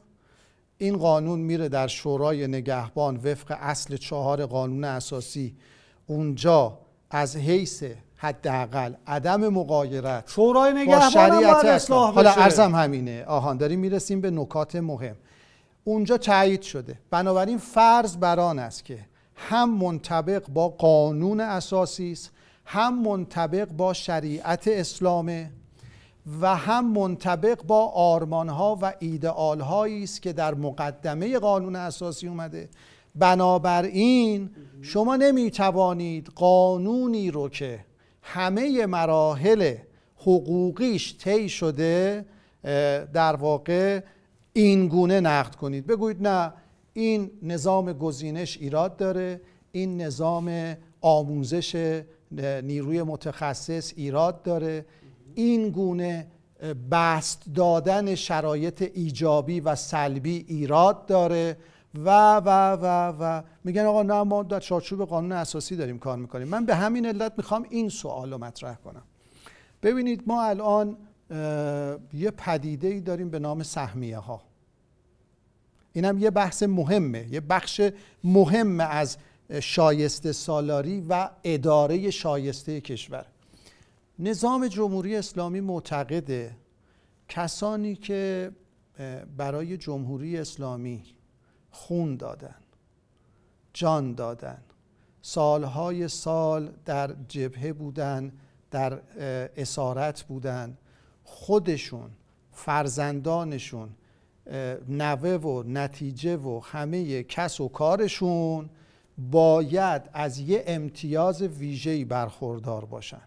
این قانون میره در شورای نگهبان وفق اصل چهار قانون اساسی اونجا از حیث حداقل عدم مقایرت شورای نگهبان باید اصلاح حالا ارزم همینه آهان داریم میرسیم به نکات مهم اونجا تایید شده بنابراین فرض بران است که هم منطبق با قانون اساسی است هم منطبق با شریعت اسلام و هم منطبق با آرمانها و ایدئالهایی است که در مقدمه قانون اساسی اومده بنابراین شما نمیتوانید قانونی رو که همه مراحل حقوقیش طی شده در واقع این گونه نقد کنید بگویید نه این نظام گزینش ایراد داره این نظام آموزش نیروی متخصص ایراد داره این گونه بست دادن شرایط ایجابی و سلبی ایراد داره و و و و میگن آقا نه ما در چارچوب قانون اساسی داریم کار میکنیم من به همین علت میخوام این سوال رو مطرح کنم ببینید ما الان یه پدیده ای داریم به نام سهمیه ها اینم یه بحث مهمه یه بخش مهم از شایسته سالاری و اداره شایسته کشور نظام جمهوری اسلامی معتقده کسانی که برای جمهوری اسلامی خون دادن جان دادن سالهای سال در جبهه بودن در اسارت بودن خودشون فرزندانشون نوه و نتیجه و همه کس و کارشون باید از یه امتیاز ویژه‌ای برخوردار باشن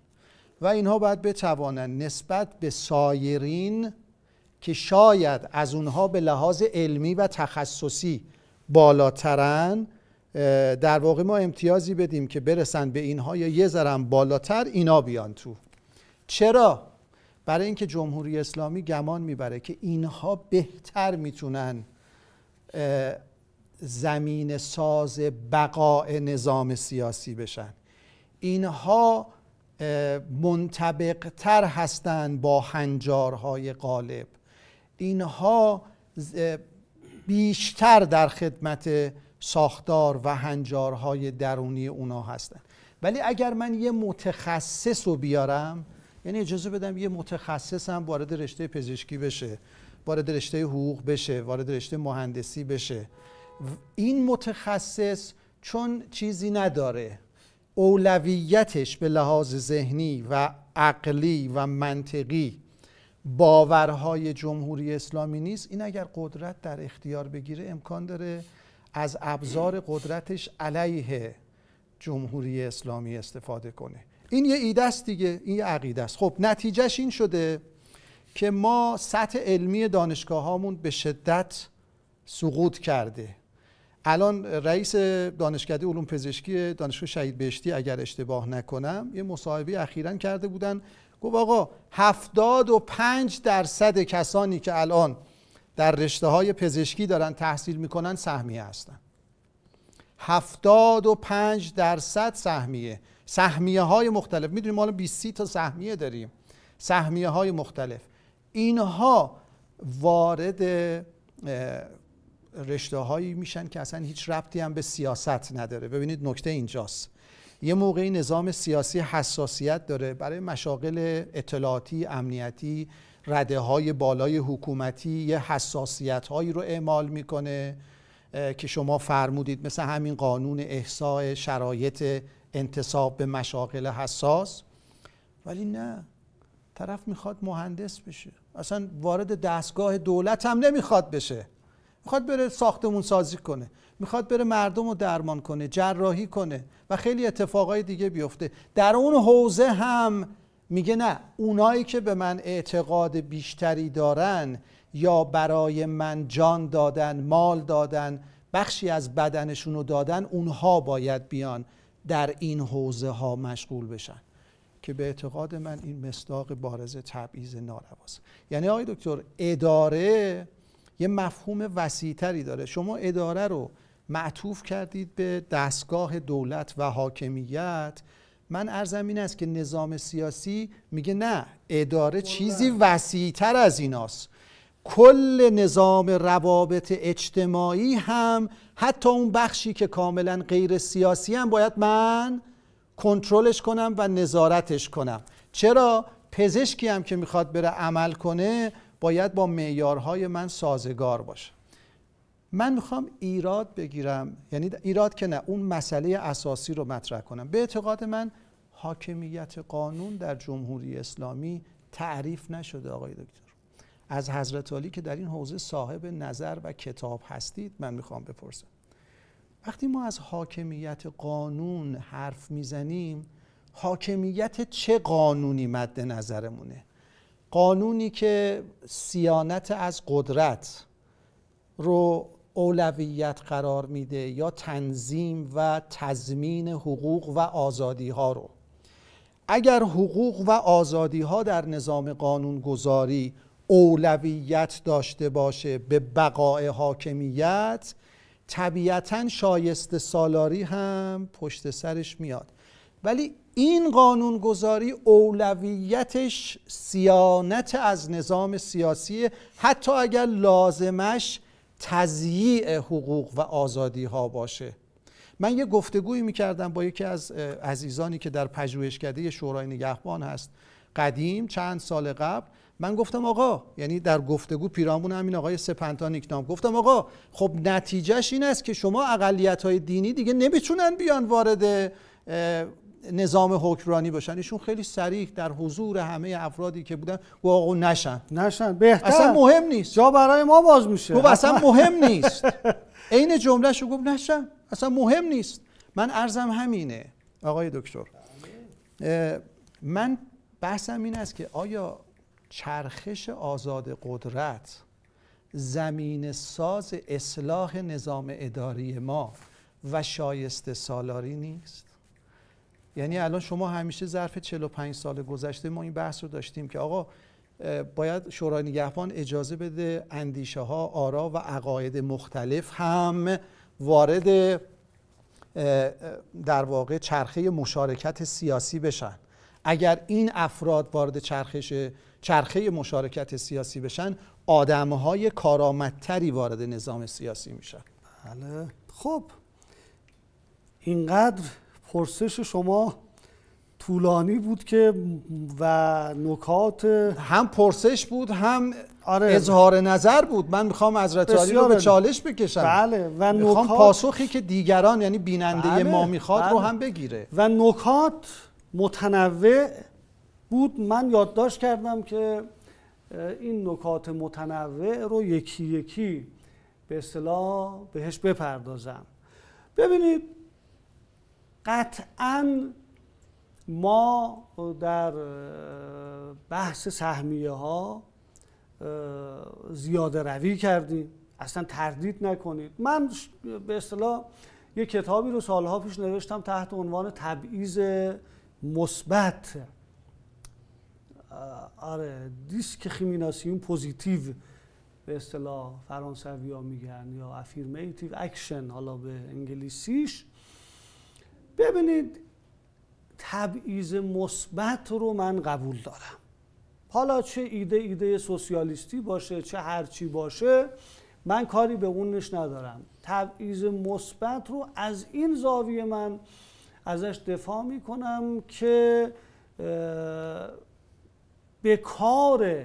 و اینها باید بتوانند نسبت به سایرین که شاید از اونها به لحاظ علمی و تخصصی بالاترن در واقع ما امتیازی بدیم که برسن به اینها یا یه ذرم بالاتر اینا بیان تو چرا؟ برای اینکه جمهوری اسلامی گمان میبره که اینها بهتر میتونن زمین ساز بقاء نظام سیاسی بشن اینها منطبق تر هستند با هنجارهای قالب اینها بیشتر در خدمت ساختار و هنجارهای درونی اونا هستن ولی اگر من یه متخصص رو بیارم یعنی اجازه بدم یه متخصص هم وارد رشته پزشکی بشه وارد رشته حقوق بشه وارد رشته مهندسی بشه این متخصص چون چیزی نداره اولویتش به لحاظ ذهنی و عقلی و منطقی باورهای جمهوری اسلامی نیست این اگر قدرت در اختیار بگیره امکان داره از ابزار قدرتش علیه جمهوری اسلامی استفاده کنه این یه ایده است دیگه این یه عقیده است خب نتیجهش این شده که ما سطح علمی دانشگاه هامون به شدت سقوط کرده الان رئیس دانشکده علوم پزشکی دانشگاه شهید بهشتی اگر اشتباه نکنم یه مصاحبه اخیرا کرده بودن گفت آقا 75 درصد کسانی که الان در رشته های پزشکی دارن تحصیل میکنن سهمیه هستن 75 درصد سهمیه سهمیه های مختلف میدونیم ما الان 20 تا سهمیه داریم سهمیه های مختلف اینها وارد رشته هایی میشن که اصلا هیچ ربطی هم به سیاست نداره ببینید نکته اینجاست یه موقعی نظام سیاسی حساسیت داره برای مشاغل اطلاعاتی امنیتی رده های بالای حکومتی یه حساسیت هایی رو اعمال میکنه که شما فرمودید مثل همین قانون احساء شرایط انتصاب به مشاغل حساس ولی نه طرف میخواد مهندس بشه اصلا وارد دستگاه دولت هم نمیخواد بشه میخواد بره ساختمون سازی کنه میخواد بره مردم رو درمان کنه جراحی کنه و خیلی اتفاقای دیگه بیفته در اون حوزه هم میگه نه اونایی که به من اعتقاد بیشتری دارن یا برای من جان دادن مال دادن بخشی از بدنشون رو دادن اونها باید بیان در این حوزه ها مشغول بشن که به اعتقاد من این مصداق بارز تبعیض نارواست یعنی آقای دکتر اداره یه مفهوم وسیعتری داره شما اداره رو معطوف کردید به دستگاه دولت و حاکمیت من ارزم این است که نظام سیاسی میگه نه اداره چیزی وسیعتر از ایناست کل نظام روابط اجتماعی هم حتی اون بخشی که کاملا غیر سیاسی هم باید من کنترلش کنم و نظارتش کنم چرا پزشکی هم که میخواد بره عمل کنه باید با معیارهای من سازگار باشه من میخوام ایراد بگیرم یعنی ایراد که نه اون مسئله اساسی رو مطرح کنم به اعتقاد من حاکمیت قانون در جمهوری اسلامی تعریف نشده آقای دکتر از حضرت علی که در این حوزه صاحب نظر و کتاب هستید من میخوام بپرسم وقتی ما از حاکمیت قانون حرف میزنیم حاکمیت چه قانونی مد نظرمونه قانونی که سیانت از قدرت رو اولویت قرار میده یا تنظیم و تضمین حقوق و آزادی ها رو اگر حقوق و آزادی ها در نظام قانون گذاری اولویت داشته باشه به بقای حاکمیت طبیعتا شایست سالاری هم پشت سرش میاد ولی این گذاری اولویتش سیانت از نظام سیاسی حتی اگر لازمش تضییع حقوق و آزادی ها باشه من یه گفتگویی میکردم با یکی از عزیزانی که در پژوهشکده شورای نگهبان هست قدیم چند سال قبل من گفتم آقا یعنی در گفتگو پیرامون همین آقای سپنتان نام گفتم آقا خب نتیجهش این است که شما اقلیت های دینی دیگه نمیتونن بیان وارد نظام حکمرانی باشن ایشون خیلی سریع در حضور همه افرادی که بودن و آقا نشن نشن بهتر اصلا مهم نیست جا برای ما باز میشه گفت اصلا مهم نیست عین جمله شو گفت نشن اصلا مهم نیست من ارزم همینه آقای دکتر من بحثم این است که آیا چرخش آزاد قدرت زمین ساز اصلاح نظام اداری ما و شایسته سالاری نیست یعنی الان شما همیشه ظرف 45 سال گذشته ما این بحث رو داشتیم که آقا باید شورای نگهبان اجازه بده اندیشه ها آرا و عقاید مختلف هم وارد در واقع چرخه مشارکت سیاسی بشن اگر این افراد وارد چرخش چرخه مشارکت سیاسی بشن آدمهای کارآمدتری وارد نظام سیاسی میشن بله. خب اینقدر پرسش شما طولانی بود که و نکات هم پرسش بود هم آره. اظهار نظر بود من میخوام از رتالی رو به چالش بکشم بله و نکات... پاسخی که دیگران یعنی بیننده بله، ما میخواد رو بله. هم بگیره و نکات متنوع بود من یادداشت کردم که این نکات متنوع رو یکی یکی به اصطلاح بهش بپردازم ببینید قطعا ما در بحث سهمیه ها زیاده روی کردیم اصلا تردید نکنید من به اصطلاح یه کتابی رو سالها پیش نوشتم تحت عنوان تبعیض مثبت آره دیسک خیمیناسیون پوزیتیو به اصطلاح فرانسوی ها میگن یا افیرمیتیو اکشن حالا به انگلیسیش ببینید تبعیض مثبت رو من قبول دارم حالا چه ایده ایده سوسیالیستی باشه چه هرچی باشه من کاری به اونش ندارم تبعیض مثبت رو از این زاویه من ازش دفاع می کنم که به کار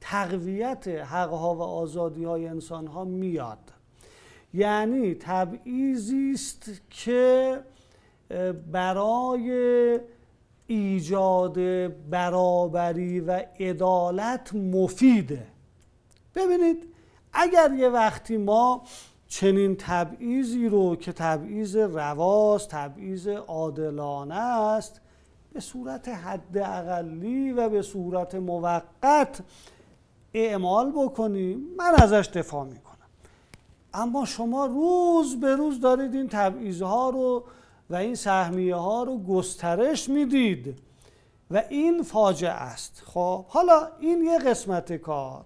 تقویت حقها و آزادی های انسان ها میاد یعنی تبعیضی است که برای ایجاد برابری و عدالت مفیده ببینید اگر یه وقتی ما چنین تبعیزی رو که تبعیض رواز تبعیض عادلانه است به صورت حد اقلی و به صورت موقت اعمال بکنیم من ازش دفاع میکنم اما شما روز به روز دارید این ها رو و این سهمیه ها رو گسترش میدید و این فاجعه است خب حالا این یه قسمت کار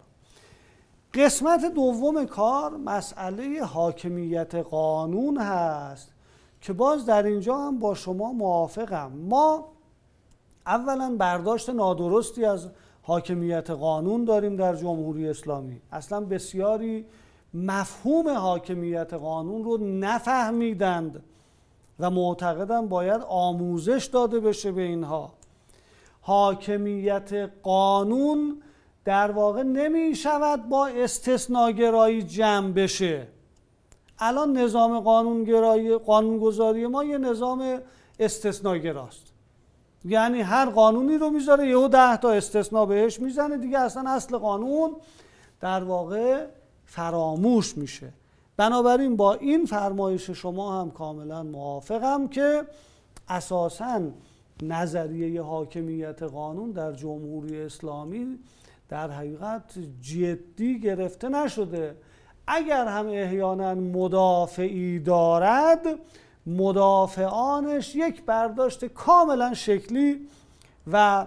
قسمت دوم کار مسئله حاکمیت قانون هست که باز در اینجا هم با شما موافقم ما اولا برداشت نادرستی از حاکمیت قانون داریم در جمهوری اسلامی اصلا بسیاری مفهوم حاکمیت قانون رو نفهمیدند و معتقدم باید آموزش داده بشه به اینها حاکمیت قانون در واقع نمی شود با استثناگرایی جمع بشه الان نظام قانونگرایی قانونگذاری ما یه نظام استثناگراست یعنی هر قانونی رو میذاره یهو ده تا استثنا بهش میزنه دیگه اصلا اصل قانون در واقع فراموش میشه بنابراین با این فرمایش شما هم کاملا موافقم که اساسا نظریه حاکمیت قانون در جمهوری اسلامی در حقیقت جدی گرفته نشده اگر هم احیانا مدافعی دارد مدافعانش یک برداشت کاملا شکلی و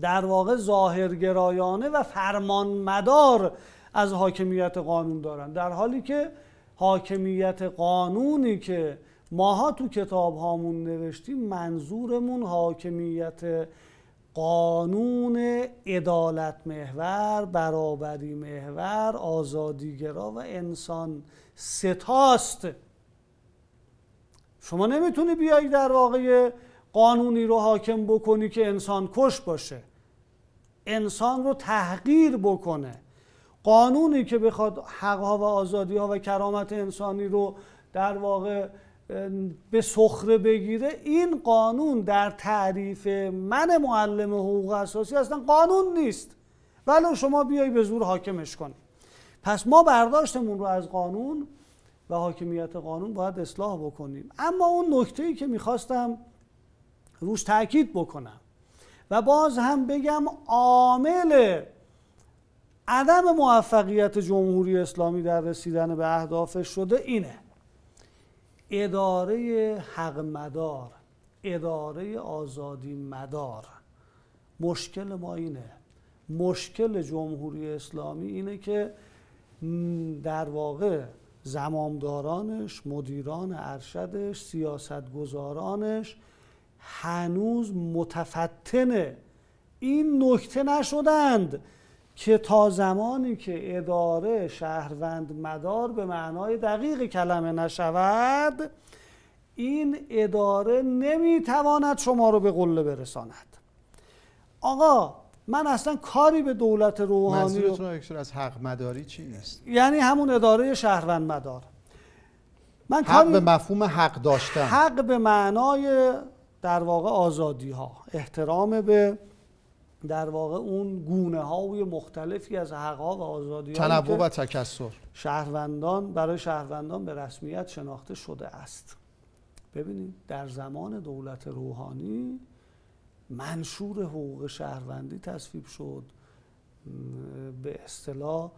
در واقع ظاهرگرایانه و فرمانمدار از حاکمیت قانون دارن در حالی که حاکمیت قانونی که ماها تو کتاب هامون نوشتیم منظورمون حاکمیت قانون عدالت محور برابری محور آزادیگرا و انسان ستاست شما نمیتونی بیای در واقع قانونی رو حاکم بکنی که انسان کش باشه انسان رو تحقیر بکنه قانونی که بخواد حقها و آزادیها و کرامت انسانی رو در واقع به سخره بگیره این قانون در تعریف من معلم حقوق اساسی اصلا قانون نیست ولو شما بیای به زور حاکمش کنی پس ما برداشتمون رو از قانون و حاکمیت قانون باید اصلاح بکنیم اما اون نکته ای که میخواستم روش تاکید بکنم و باز هم بگم عامل عدم موفقیت جمهوری اسلامی در رسیدن به اهدافش شده اینه اداره حق مدار اداره آزادی مدار مشکل ما اینه مشکل جمهوری اسلامی اینه که در واقع زمامدارانش مدیران ارشدش سیاستگزارانش هنوز متفتنه این نکته نشدند که تا زمانی که اداره شهروند مدار به معنای دقیق کلمه نشود این اداره نمیتواند شما رو به قله برساند آقا من اصلا کاری به دولت روحانی منظورتون از حق مداری چی نیست؟ یعنی همون اداره شهروند مدار من حق به مفهوم حق داشتم حق به معنای در واقع آزادی ها احترام به در واقع اون گونه ها و مختلفی از حقا و آزادی تنوع و تکسر شهروندان برای شهروندان به رسمیت شناخته شده است ببینید در زمان دولت روحانی منشور حقوق شهروندی تصویب شد به اصطلاح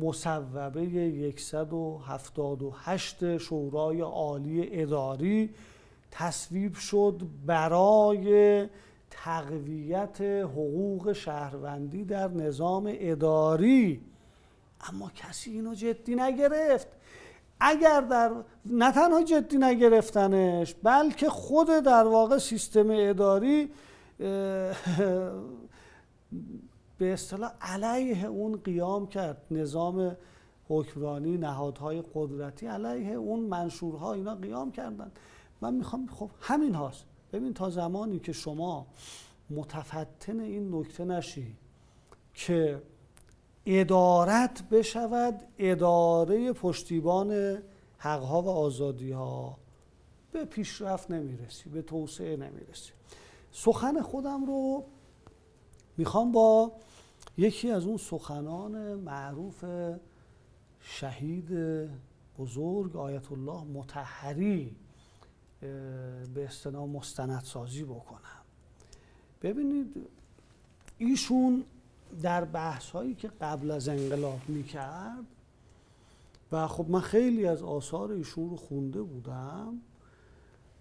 مصوبه 178 شورای عالی اداری تصویب شد برای تقویت حقوق شهروندی در نظام اداری اما کسی اینو جدی نگرفت اگر در نه تنها جدی نگرفتنش بلکه خود در واقع سیستم اداری به اصطلاح علیه اون قیام کرد نظام حکمرانی نهادهای قدرتی علیه اون منشورها اینا قیام کردن من میخوام خب همین هاست ببین تا زمانی که شما متفتن این نکته نشی که ادارت بشود اداره پشتیبان حقها و ها به پیشرفت نمیرسی به توسعه نمیرسی سخن خودم رو میخوام با یکی از اون سخنان معروف شهید بزرگ آیت الله متحری به اصطلاح مستندسازی بکنم ببینید ایشون در بحث هایی که قبل از انقلاب میکرد و خب من خیلی از آثار ایشون رو خونده بودم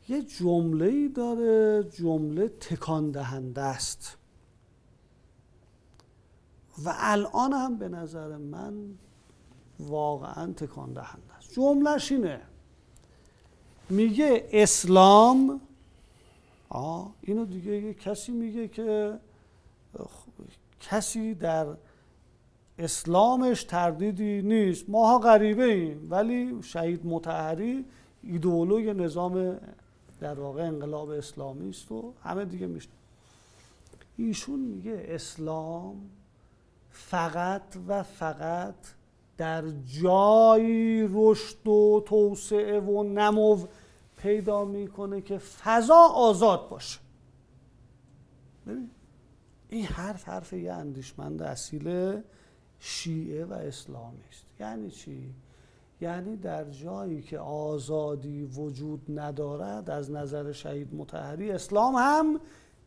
یه جمله ای داره جمله تکان دهنده است و الان هم به نظر من واقعا تکان دهنده است جمله اینه میگه اسلام آه اینو دیگه یه کسی میگه که کسی در اسلامش تردیدی نیست ماها غریبه ایم ولی شهید متحری ایدولوی نظام در واقع انقلاب اسلامی است و همه دیگه میشن ایشون میگه اسلام فقط و فقط در جایی رشد و توسعه و نمو پیدا میکنه که فضا آزاد باشه ببین این حرف حرف یه اندیشمند اصیل شیعه و اسلامی است یعنی چی یعنی در جایی که آزادی وجود ندارد از نظر شهید متحری اسلام هم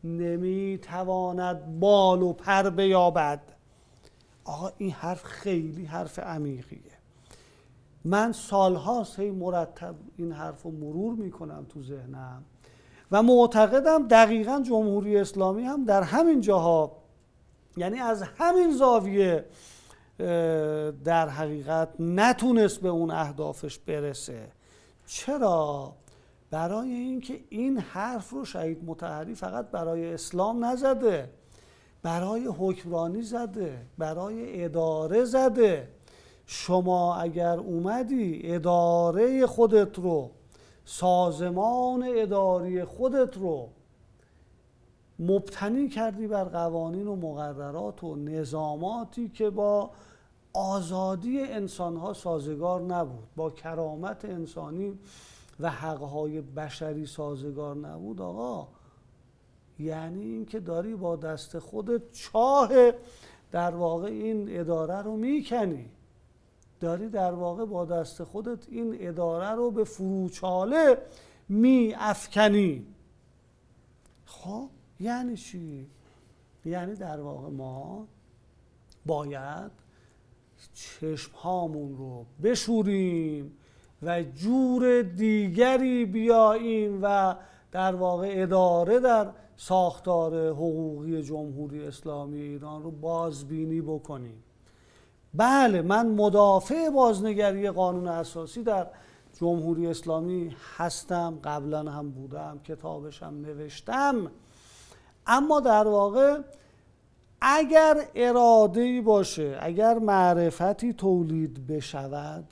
نمیتواند بال و پر بیابد آقا این حرف خیلی حرف عمیقیه من سالهاست هی مرتب این حرف رو مرور میکنم تو ذهنم و معتقدم دقیقا جمهوری اسلامی هم در همین جاها یعنی از همین زاویه در حقیقت نتونست به اون اهدافش برسه چرا؟ برای اینکه این حرف رو شهید متحری فقط برای اسلام نزده برای حکمرانی زده برای اداره زده شما اگر اومدی اداره خودت رو سازمان اداری خودت رو مبتنی کردی بر قوانین و مقررات و نظاماتی که با آزادی انسانها سازگار نبود با کرامت انسانی و حقهای بشری سازگار نبود آقا یعنی اینکه داری با دست خودت چاه در واقع این اداره رو میکنی داری در واقع با دست خودت این اداره رو به فروچاله می افکنی خب یعنی چی؟ یعنی در واقع ما باید چشم هامون رو بشوریم و جور دیگری بیاییم و در واقع اداره در ساختار حقوقی جمهوری اسلامی ایران رو بازبینی بکنیم بله من مدافع بازنگری قانون اساسی در جمهوری اسلامی هستم قبلا هم بودم کتابشم نوشتم اما در واقع اگر اراده باشه اگر معرفتی تولید بشود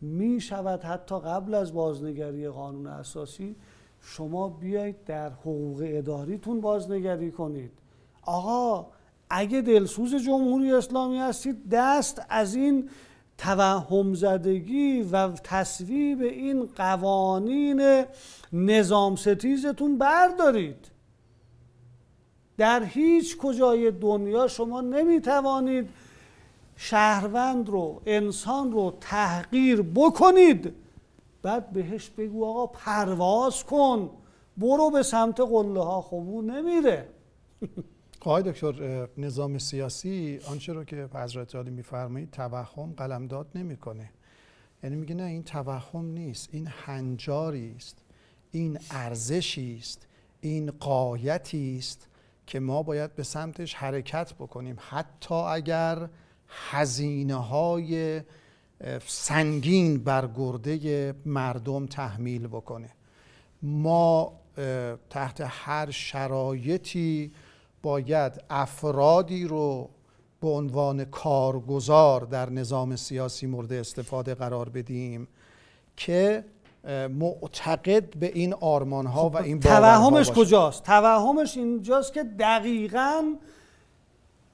می شود حتی قبل از بازنگری قانون اساسی شما بیایید در حقوق اداریتون بازنگری کنید آقا اگه دلسوز جمهوری اسلامی هستید دست از این توهم زدگی و تصویب این قوانین نظام ستیزتون بردارید در هیچ کجای دنیا شما نمیتوانید شهروند رو انسان رو تحقیر بکنید بعد بهش بگو آقا پرواز کن برو به سمت قله ها خب او نمیره آقای دکتر نظام سیاسی آنچه رو که حضرت عالی میفرمایید توهم قلمداد نمیکنه یعنی میگه نه این توهم نیست این هنجاری است این ارزشی است این قایتی است که ما باید به سمتش حرکت بکنیم حتی اگر هزینه های سنگین بر گرده مردم تحمیل بکنه ما تحت هر شرایطی باید افرادی رو به عنوان کارگزار در نظام سیاسی مورد استفاده قرار بدیم که معتقد به این آرمان ها خب، و این توهمش کجاست توهمش اینجاست که دقیقا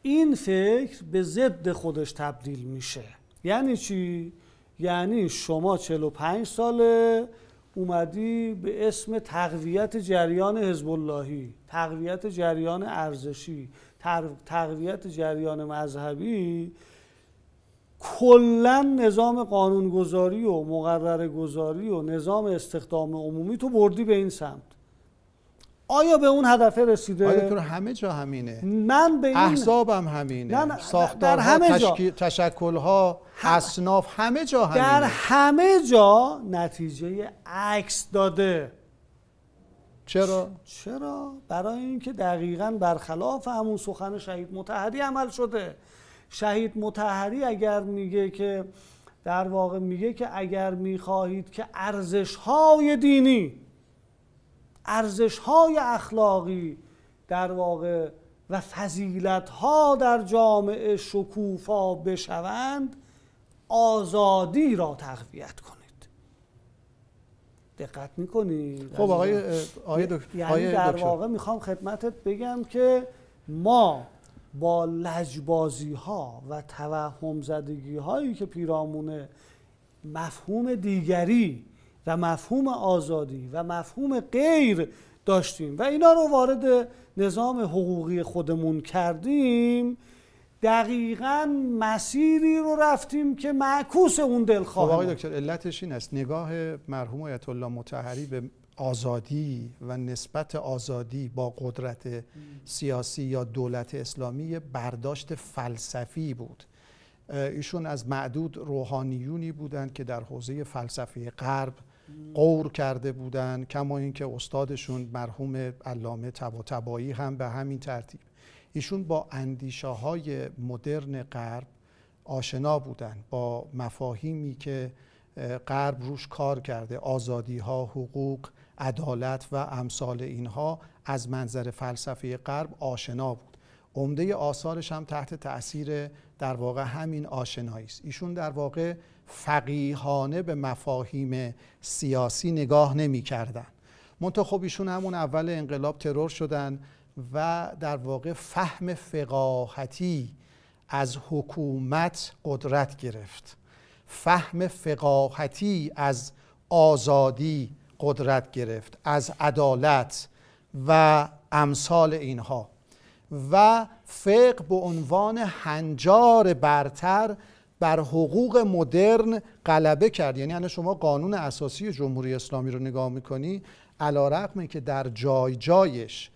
این فکر به ضد خودش تبدیل میشه یعنی چی یعنی شما 45 ساله اومدی به اسم تقویت جریان حزب اللهی تقویت جریان ارزشی تقویت جریان مذهبی کلا نظام قانونگذاری و مقرر گذاری و نظام استخدام عمومی تو بردی به این سمت آیا به اون هدف رسیده آیا تو همه جا همینه من به این احزابم همینه ساختار در همه جا تشکل ها اصناف همه جا همینه در همه جا نتیجه عکس داده چرا چرا برای اینکه دقیقا برخلاف همون سخن شهید متحری عمل شده شهید متحری اگر میگه که در واقع میگه که اگر میخواهید که ارزش های دینی ارزش های اخلاقی در واقع و فضیلت ها در جامعه شکوفا بشوند آزادی را تقویت کنید دقت میکنید خب آقای آقای دکتر یعنی در واقع میخوام خدمتت بگم که ما با لجبازی ها و توهم زدگی هایی که پیرامون مفهوم دیگری و مفهوم آزادی و مفهوم غیر داشتیم و اینا رو وارد نظام حقوقی خودمون کردیم دقیقا مسیری رو رفتیم که معکوس اون دلخواه خب آقای دکتر علتش این است نگاه مرحوم آیت الله متحری به آزادی و نسبت آزادی با قدرت سیاسی یا دولت اسلامی برداشت فلسفی بود ایشون از معدود روحانیونی بودند که در حوزه فلسفه غرب قور کرده بودند کما اینکه استادشون مرحوم علامه طباطبایی هم به همین ترتیب ایشون با اندیشه های مدرن غرب آشنا بودند با مفاهیمی که غرب روش کار کرده آزادی ها حقوق عدالت و امثال اینها از منظر فلسفه غرب آشنا بود عمده آثارش هم تحت تاثیر در واقع همین آشنایی است ایشون در واقع فقیهانه به مفاهیم سیاسی نگاه نمی کردن خب ایشون همون اول انقلاب ترور شدن و در واقع فهم فقاهتی از حکومت قدرت گرفت فهم فقاهتی از آزادی قدرت گرفت از عدالت و امثال اینها و فقه به عنوان هنجار برتر بر حقوق مدرن غلبه کرد یعنی الان شما قانون اساسی جمهوری اسلامی رو نگاه میکنی علا رقمه که در جای جایش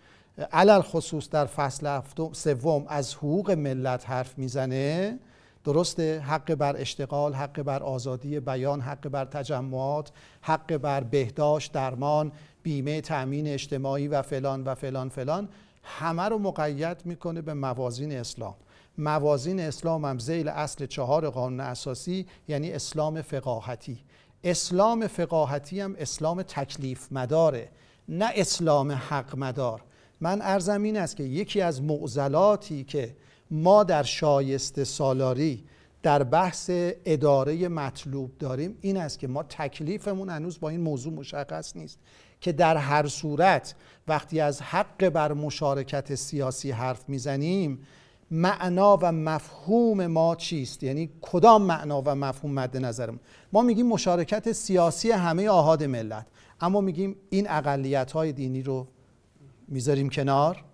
علل خصوص در فصل سوم از حقوق ملت حرف میزنه درسته حق بر اشتغال حق بر آزادی بیان حق بر تجمعات حق بر بهداشت درمان بیمه تأمین اجتماعی و فلان و فلان فلان همه رو مقید میکنه به موازین اسلام موازین اسلام هم زیل اصل چهار قانون اساسی یعنی اسلام فقاهتی اسلام فقاهتی هم اسلام تکلیف مداره نه اسلام حق مدار من ارزم این است که یکی از معضلاتی که ما در شایست سالاری در بحث اداره مطلوب داریم این است که ما تکلیفمون هنوز با این موضوع مشخص نیست که در هر صورت وقتی از حق بر مشارکت سیاسی حرف میزنیم معنا و مفهوم ما چیست یعنی کدام معنا و مفهوم مد نظرمون ما میگیم مشارکت سیاسی همه آهاد ملت اما میگیم این اقلیت های دینی رو میذاریم کنار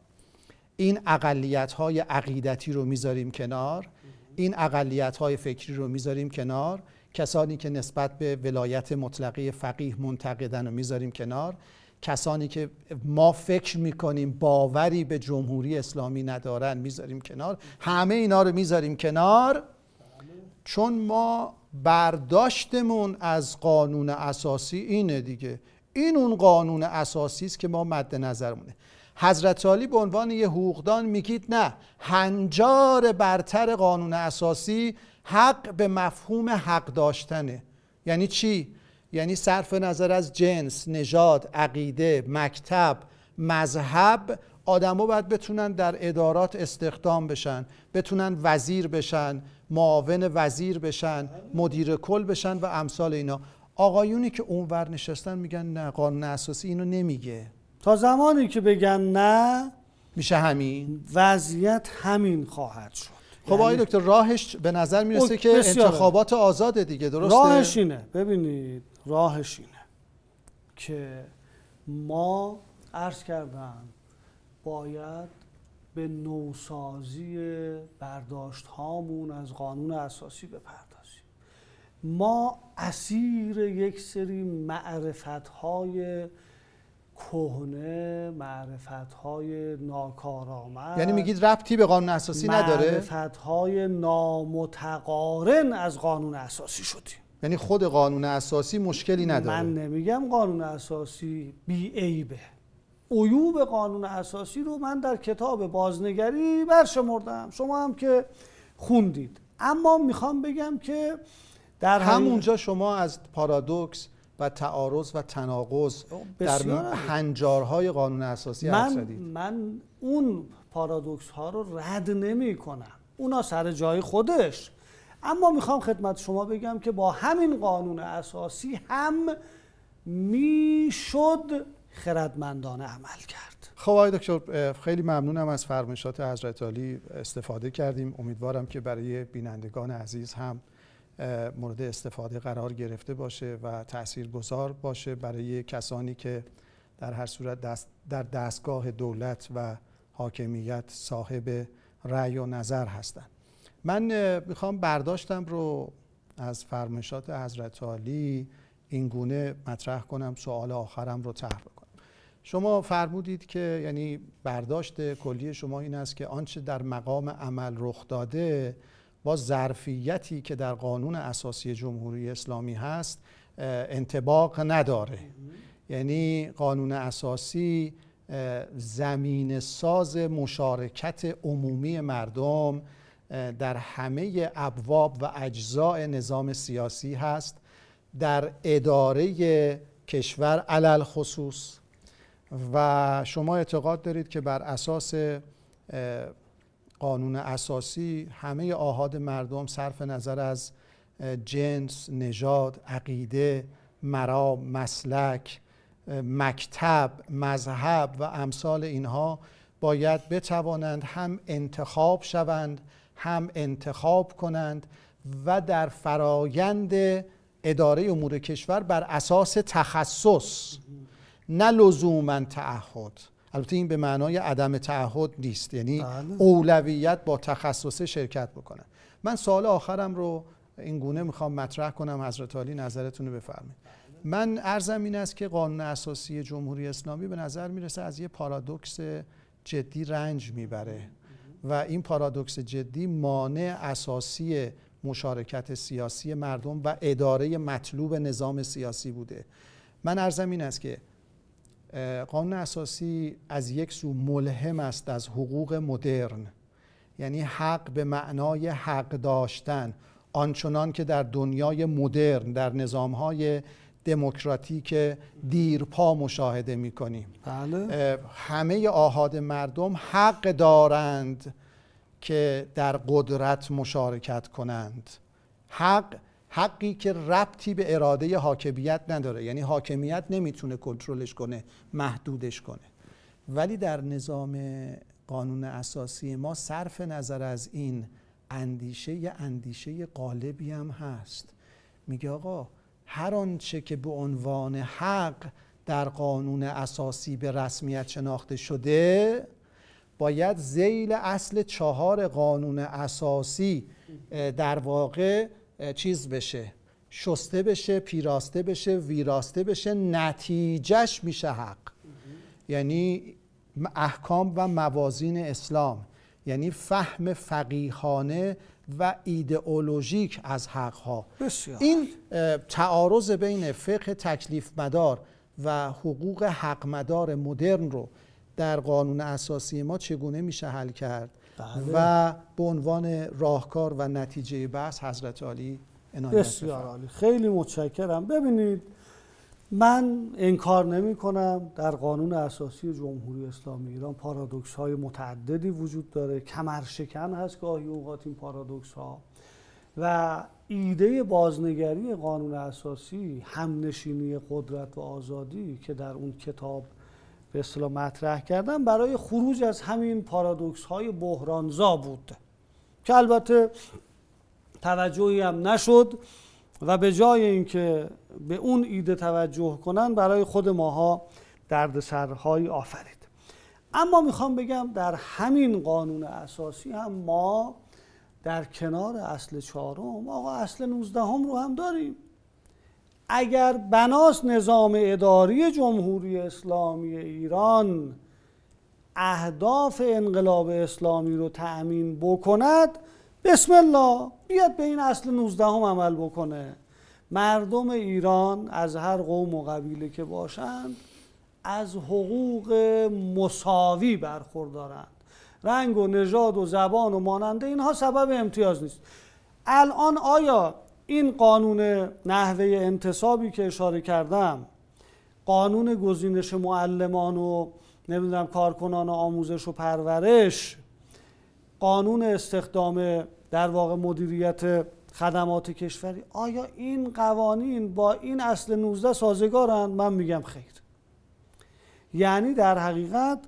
این اقلیت های عقیدتی رو میذاریم کنار این اقلیت های فکری رو میذاریم کنار کسانی که نسبت به ولایت مطلقه فقیه منتقدن رو میذاریم کنار کسانی که ما فکر میکنیم باوری به جمهوری اسلامی ندارن میذاریم کنار همه اینا رو میذاریم کنار چون ما برداشتمون از قانون اساسی اینه دیگه این اون قانون اساسی است که ما مد نظرمونه حضرت علی به عنوان یه حقوقدان میگید نه هنجار برتر قانون اساسی حق به مفهوم حق داشتنه یعنی چی یعنی صرف نظر از جنس، نژاد، عقیده، مکتب، مذهب آدما باید بتونن در ادارات استخدام بشن بتونن وزیر بشن معاون وزیر بشن مدیر کل بشن و امثال اینا آقایونی که اونور نشستن میگن نه قانون اساسی اینو نمیگه تا زمانی که بگن نه میشه همین وضعیت همین خواهد شد خب آقای یعنی دکتر راهش به نظر میرسه که انتخابات آزاده دیگه درسته راهش اینه ببینید راهش اینه که ما عرض کردم باید به نوسازی برداشت هامون از قانون اساسی بپردازیم ما اسیر یک سری معرفت های کهنه معرفت های ناکارآمد یعنی میگید ربطی به قانون اساسی نداره معرفت های نامتقارن از قانون اساسی شدیم یعنی خود قانون اساسی مشکلی نداره من نمیگم قانون اساسی بی عیبه عیوب قانون اساسی رو من در کتاب بازنگری برشمردم شما هم که خوندید اما میخوام بگم که در همونجا شما از پارادوکس و تعارض و تناقض در هنجارهای قانون اساسی من, من اون پارادوکس ها رو رد نمی کنم اونا سر جای خودش اما میخوام خدمت شما بگم که با همین قانون اساسی هم میشد خردمندانه عمل کرد خب آقای دکتر خیلی ممنونم از فرمایشات حضرت علی استفاده کردیم امیدوارم که برای بینندگان عزیز هم مورد استفاده قرار گرفته باشه و گذار باشه برای کسانی که در هر صورت دست در دستگاه دولت و حاکمیت صاحب رأی و نظر هستند من میخوام برداشتم رو از فرمشات حضرت عالی این گونه مطرح کنم سوال آخرم رو طرح بکنم شما فرمودید که یعنی برداشت کلی شما این است که آنچه در مقام عمل رخ داده با ظرفیتی که در قانون اساسی جمهوری اسلامی هست انتباق نداره یعنی قانون اساسی زمین ساز مشارکت عمومی مردم در همه ابواب و اجزاء نظام سیاسی هست در اداره کشور علل خصوص و شما اعتقاد دارید که بر اساس قانون اساسی همه آهاد مردم صرف نظر از جنس، نژاد، عقیده، مرام، مسلک، مکتب، مذهب و امثال اینها باید بتوانند هم انتخاب شوند هم انتخاب کنند و در فرایند اداره امور کشور بر اساس تخصص نه لزوما تعهد البته این به معنای عدم تعهد نیست یعنی بله. اولویت با تخصص شرکت بکنن من سال آخرم رو این گونه میخوام مطرح کنم حضرت عالی نظرتون رو بفرمایید من ارزم این است که قانون اساسی جمهوری اسلامی به نظر میرسه از یه پارادوکس جدی رنج میبره و این پارادوکس جدی مانع اساسی مشارکت سیاسی مردم و اداره مطلوب نظام سیاسی بوده من ارزم این است که قانون اساسی از یک سو ملهم است از حقوق مدرن یعنی حق به معنای حق داشتن آنچنان که در دنیای مدرن در نظامهای دموکراتی که دیرپا مشاهده میکنیم بله. همه آهاد مردم حق دارند که در قدرت مشارکت کنند حق حقی که ربطی به اراده حاکمیت نداره یعنی حاکمیت نمیتونه کنترلش کنه محدودش کنه ولی در نظام قانون اساسی ما صرف نظر از این اندیشه یه اندیشه قالبی هم هست میگه آقا هر آنچه که به عنوان حق در قانون اساسی به رسمیت شناخته شده باید زیل اصل چهار قانون اساسی در واقع چیز بشه شسته بشه پیراسته بشه ویراسته بشه نتیجهش میشه حق یعنی احکام و موازین اسلام یعنی فهم فقیهانه و ایدئولوژیک از حقها بسیار. این تعارض بین فقه تکلیف مدار و حقوق حقمدار مدرن رو در قانون اساسی ما چگونه میشه حل کرد بله. و به عنوان راهکار و نتیجه بحث حضرت علی بسیار عالی خیلی متشکرم ببینید من انکار نمی کنم در قانون اساسی جمهوری اسلامی ایران پارادوکس های متعددی وجود داره کمر شکن هست گاهی اوقات این پارادوکس ها و ایده بازنگری قانون اساسی همنشینی قدرت و آزادی که در اون کتاب به اصطلاح مطرح کردم برای خروج از همین پارادوکس های بحرانزا بود که البته توجهی هم نشد و به جای اینکه به اون ایده توجه کنن برای خود ماها دردسرهایی آفرید اما میخوام بگم در همین قانون اساسی هم ما در کنار اصل چهارم آقا اصل نوزدهم رو هم داریم اگر بناس نظام اداری جمهوری اسلامی ایران اهداف انقلاب اسلامی رو تأمین بکند بسم الله بیاد به این اصل 19 هم عمل بکنه مردم ایران از هر قوم و قبیله که باشند از حقوق مساوی برخوردارند رنگ و نژاد و زبان و ماننده اینها سبب امتیاز نیست الان آیا این قانون نحوه انتصابی که اشاره کردم قانون گزینش معلمان و نمیدونم کارکنان و آموزش و پرورش قانون استخدام در واقع مدیریت خدمات کشوری آیا این قوانین با این اصل 19 سازگارند من میگم خیر یعنی در حقیقت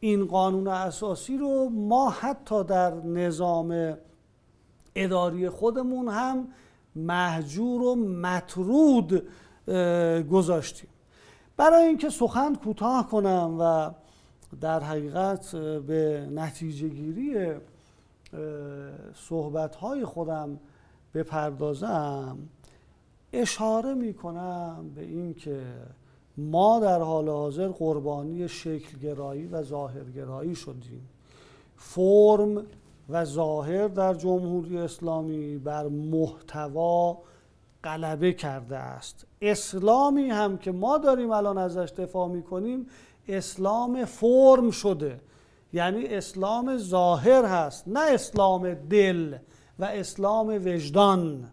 این قانون اساسی رو ما حتی در نظام اداری خودمون هم محجور و مترود گذاشتیم برای اینکه سخن کوتاه کنم و در حقیقت به نتیجه گیری صحبت های خودم بپردازم اشاره می کنم به اینکه ما در حال حاضر قربانی شکلگرایی و ظاهرگرایی شدیم فرم و ظاهر در جمهوری اسلامی بر محتوا غلبه کرده است اسلامی هم که ما داریم الان ازش دفاع می کنیم اسلام فرم شده یعنی اسلام ظاهر هست نه اسلام دل و اسلام وجدان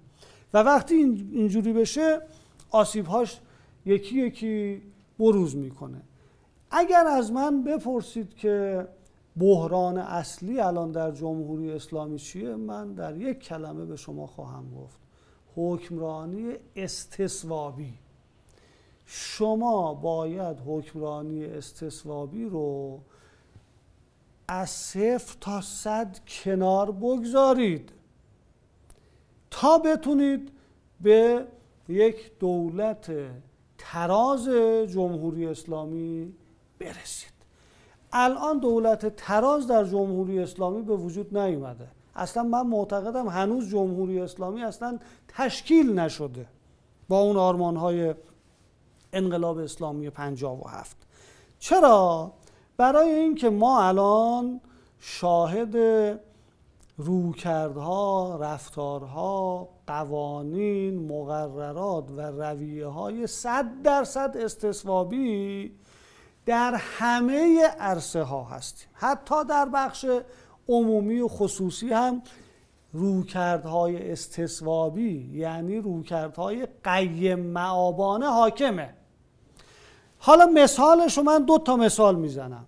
و وقتی اینجوری بشه آسیبهاش یکی یکی بروز میکنه اگر از من بپرسید که بحران اصلی الان در جمهوری اسلامی چیه من در یک کلمه به شما خواهم گفت حکمرانی استثوابی شما باید حکمرانی استثوابی رو از صفر تا صد کنار بگذارید تا بتونید به یک دولت تراز جمهوری اسلامی برسید الان دولت تراز در جمهوری اسلامی به وجود نیومده اصلا من معتقدم هنوز جمهوری اسلامی اصلا تشکیل نشده با اون آرمان های انقلاب اسلامی و هفت چرا برای اینکه ما الان شاهد روکردها، رفتارها، قوانین، مقررات و رویه های صد درصد استثوابی در همه عرصه ها هستیم حتی در بخش عمومی و خصوصی هم روکردهای استثوابی یعنی روکردهای قیم معابانه حاکمه حالا مثالش رو من دو تا مثال میزنم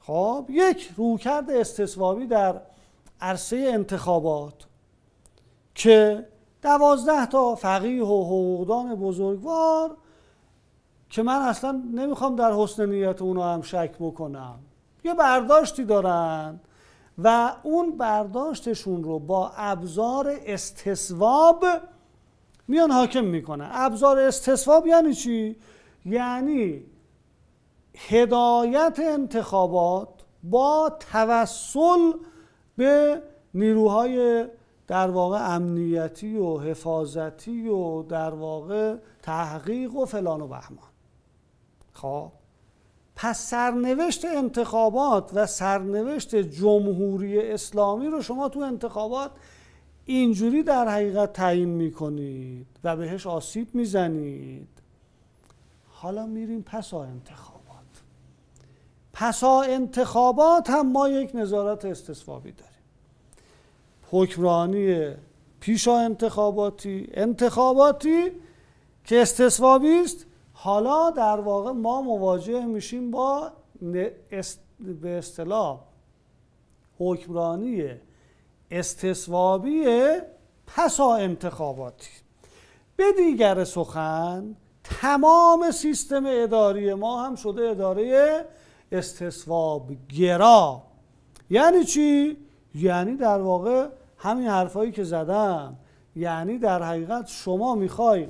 خب یک روکرد استثوابی در عرصه انتخابات که دوازده تا فقیه و حقوقدان بزرگوار که من اصلا نمیخوام در حسن نیت اونا هم شک بکنم یه برداشتی دارن و اون برداشتشون رو با ابزار استثواب میان حاکم میکنن ابزار استثواب یعنی چی؟ یعنی هدایت انتخابات با توسل به نیروهای در واقع امنیتی و حفاظتی و در واقع تحقیق و فلان و بهمان خب پس سرنوشت انتخابات و سرنوشت جمهوری اسلامی رو شما تو انتخابات اینجوری در حقیقت تعیین میکنید و بهش آسیب میزنید حالا میریم پسا انتخابات پسا انتخابات هم ما یک نظارت استثوابی داریم حکمرانی پیشا انتخاباتی انتخاباتی که استثوابی است حالا در واقع ما مواجه میشیم با به اصطلاح حکمرانی استثوابی پسا انتخاباتی به دیگر سخن تمام سیستم اداری ما هم شده اداره استصواب گرا یعنی چی؟ یعنی در واقع همین حرفایی که زدم یعنی در حقیقت شما میخوای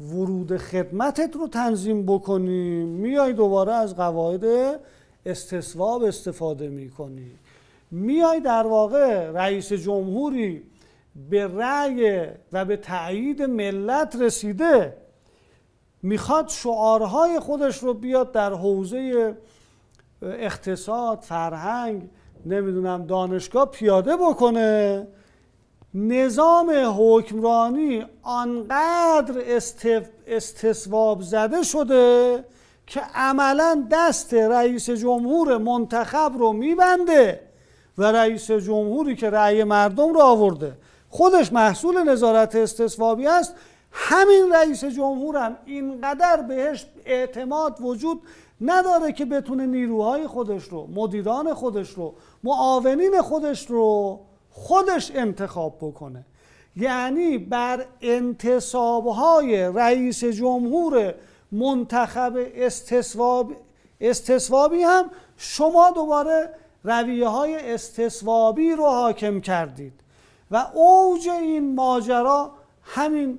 ورود خدمتت رو تنظیم بکنی میای دوباره از قواعد استثواب استفاده میکنی میای در واقع رئیس جمهوری به رأی و به تایید ملت رسیده میخواد شعارهای خودش رو بیاد در حوزه اقتصاد فرهنگ نمیدونم دانشگاه پیاده بکنه نظام حکمرانی آنقدر استثواب زده شده که عملا دست رئیس جمهور منتخب رو میبنده و رئیس جمهوری که رأی مردم رو آورده خودش محصول نظارت استثوابی است همین رئیس جمهورم اینقدر بهش اعتماد وجود نداره که بتونه نیروهای خودش رو مدیران خودش رو معاونین خودش رو خودش انتخاب بکنه یعنی بر انتصابهای رئیس جمهور منتخب استثواب استثوابی هم شما دوباره رویه های استثوابی رو حاکم کردید و اوج این ماجرا همین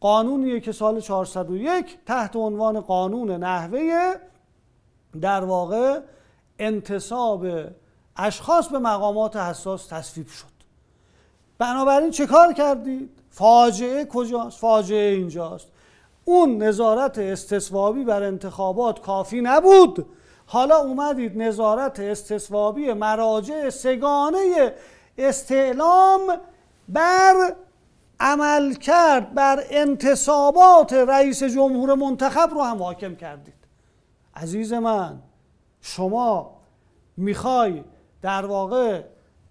قانونیه که سال 401 تحت عنوان قانون نحوه در واقع انتصاب اشخاص به مقامات حساس تصویب شد بنابراین چه کار کردید؟ فاجعه کجاست؟ فاجعه اینجاست اون نظارت استثوابی بر انتخابات کافی نبود حالا اومدید نظارت استثوابی مراجع سگانه استعلام بر عمل کرد بر انتصابات رئیس جمهور منتخب رو هم حاکم کردید عزیز من شما میخوای در واقع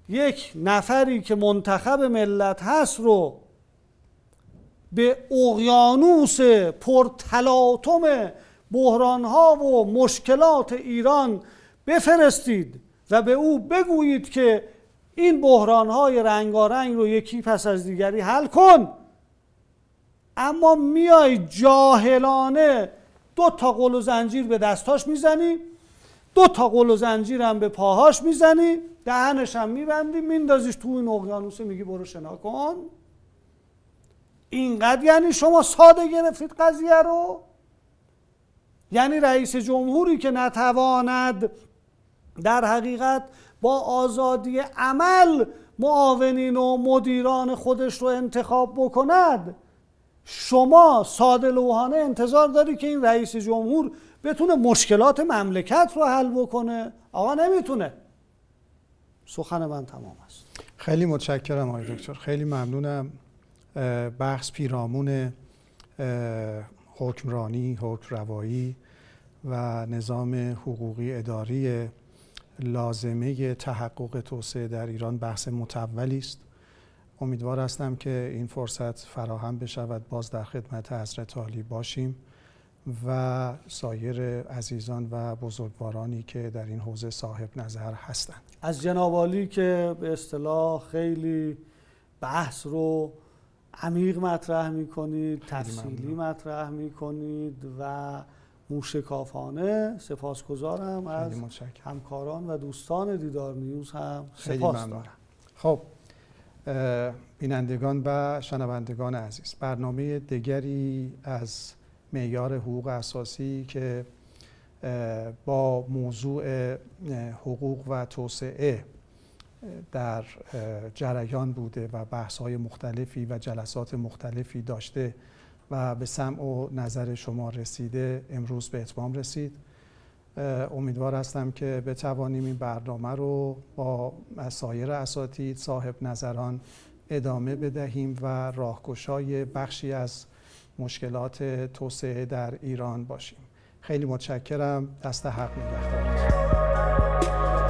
یک نفری که منتخب ملت هست رو به اقیانوس پرتلاطم بحرانها و مشکلات ایران بفرستید و به او بگویید که این بحران های رنگارنگ رو یکی پس از دیگری حل کن اما میای جاهلانه دو تا قل و زنجیر به دستاش میزنی دو تا قل و زنجیر هم به پاهاش میزنی دهنش هم میبندی میندازیش تو این اقیانوسه میگی برو شنا کن اینقدر یعنی شما ساده گرفتید قضیه رو یعنی رئیس جمهوری که نتواند در حقیقت با آزادی عمل معاونین و مدیران خودش رو انتخاب بکند شما ساده لوحانه انتظار داری که این رئیس جمهور بتونه مشکلات مملکت رو حل بکنه آقا نمیتونه سخن من تمام است خیلی متشکرم آقای دکتر خیلی ممنونم بحث پیرامون حکمرانی حکم روایی و نظام حقوقی اداری لازمه تحقق توسعه در ایران بحث متولی است امیدوار هستم که این فرصت فراهم بشود باز در خدمت حضرت عالی باشیم و سایر عزیزان و بزرگوارانی که در این حوزه صاحب نظر هستند از جناب که به اصطلاح خیلی بحث رو عمیق مطرح میکنید تفصیلی مطرح میکنید و موشکافانه سپاسگزارم از همکاران و دوستان دیدار نیوز هم سپاس دارم خب بینندگان و شنوندگان عزیز برنامه دیگری از معیار حقوق اساسی که با موضوع حقوق و توسعه در جریان بوده و بحث‌های مختلفی و جلسات مختلفی داشته و به سمع و نظر شما رسیده امروز به اتمام رسید امیدوار هستم که بتوانیم این برنامه رو با سایر اساتید صاحب نظران ادامه بدهیم و راهگشای بخشی از مشکلات توسعه در ایران باشیم خیلی متشکرم دست حق نگهدارید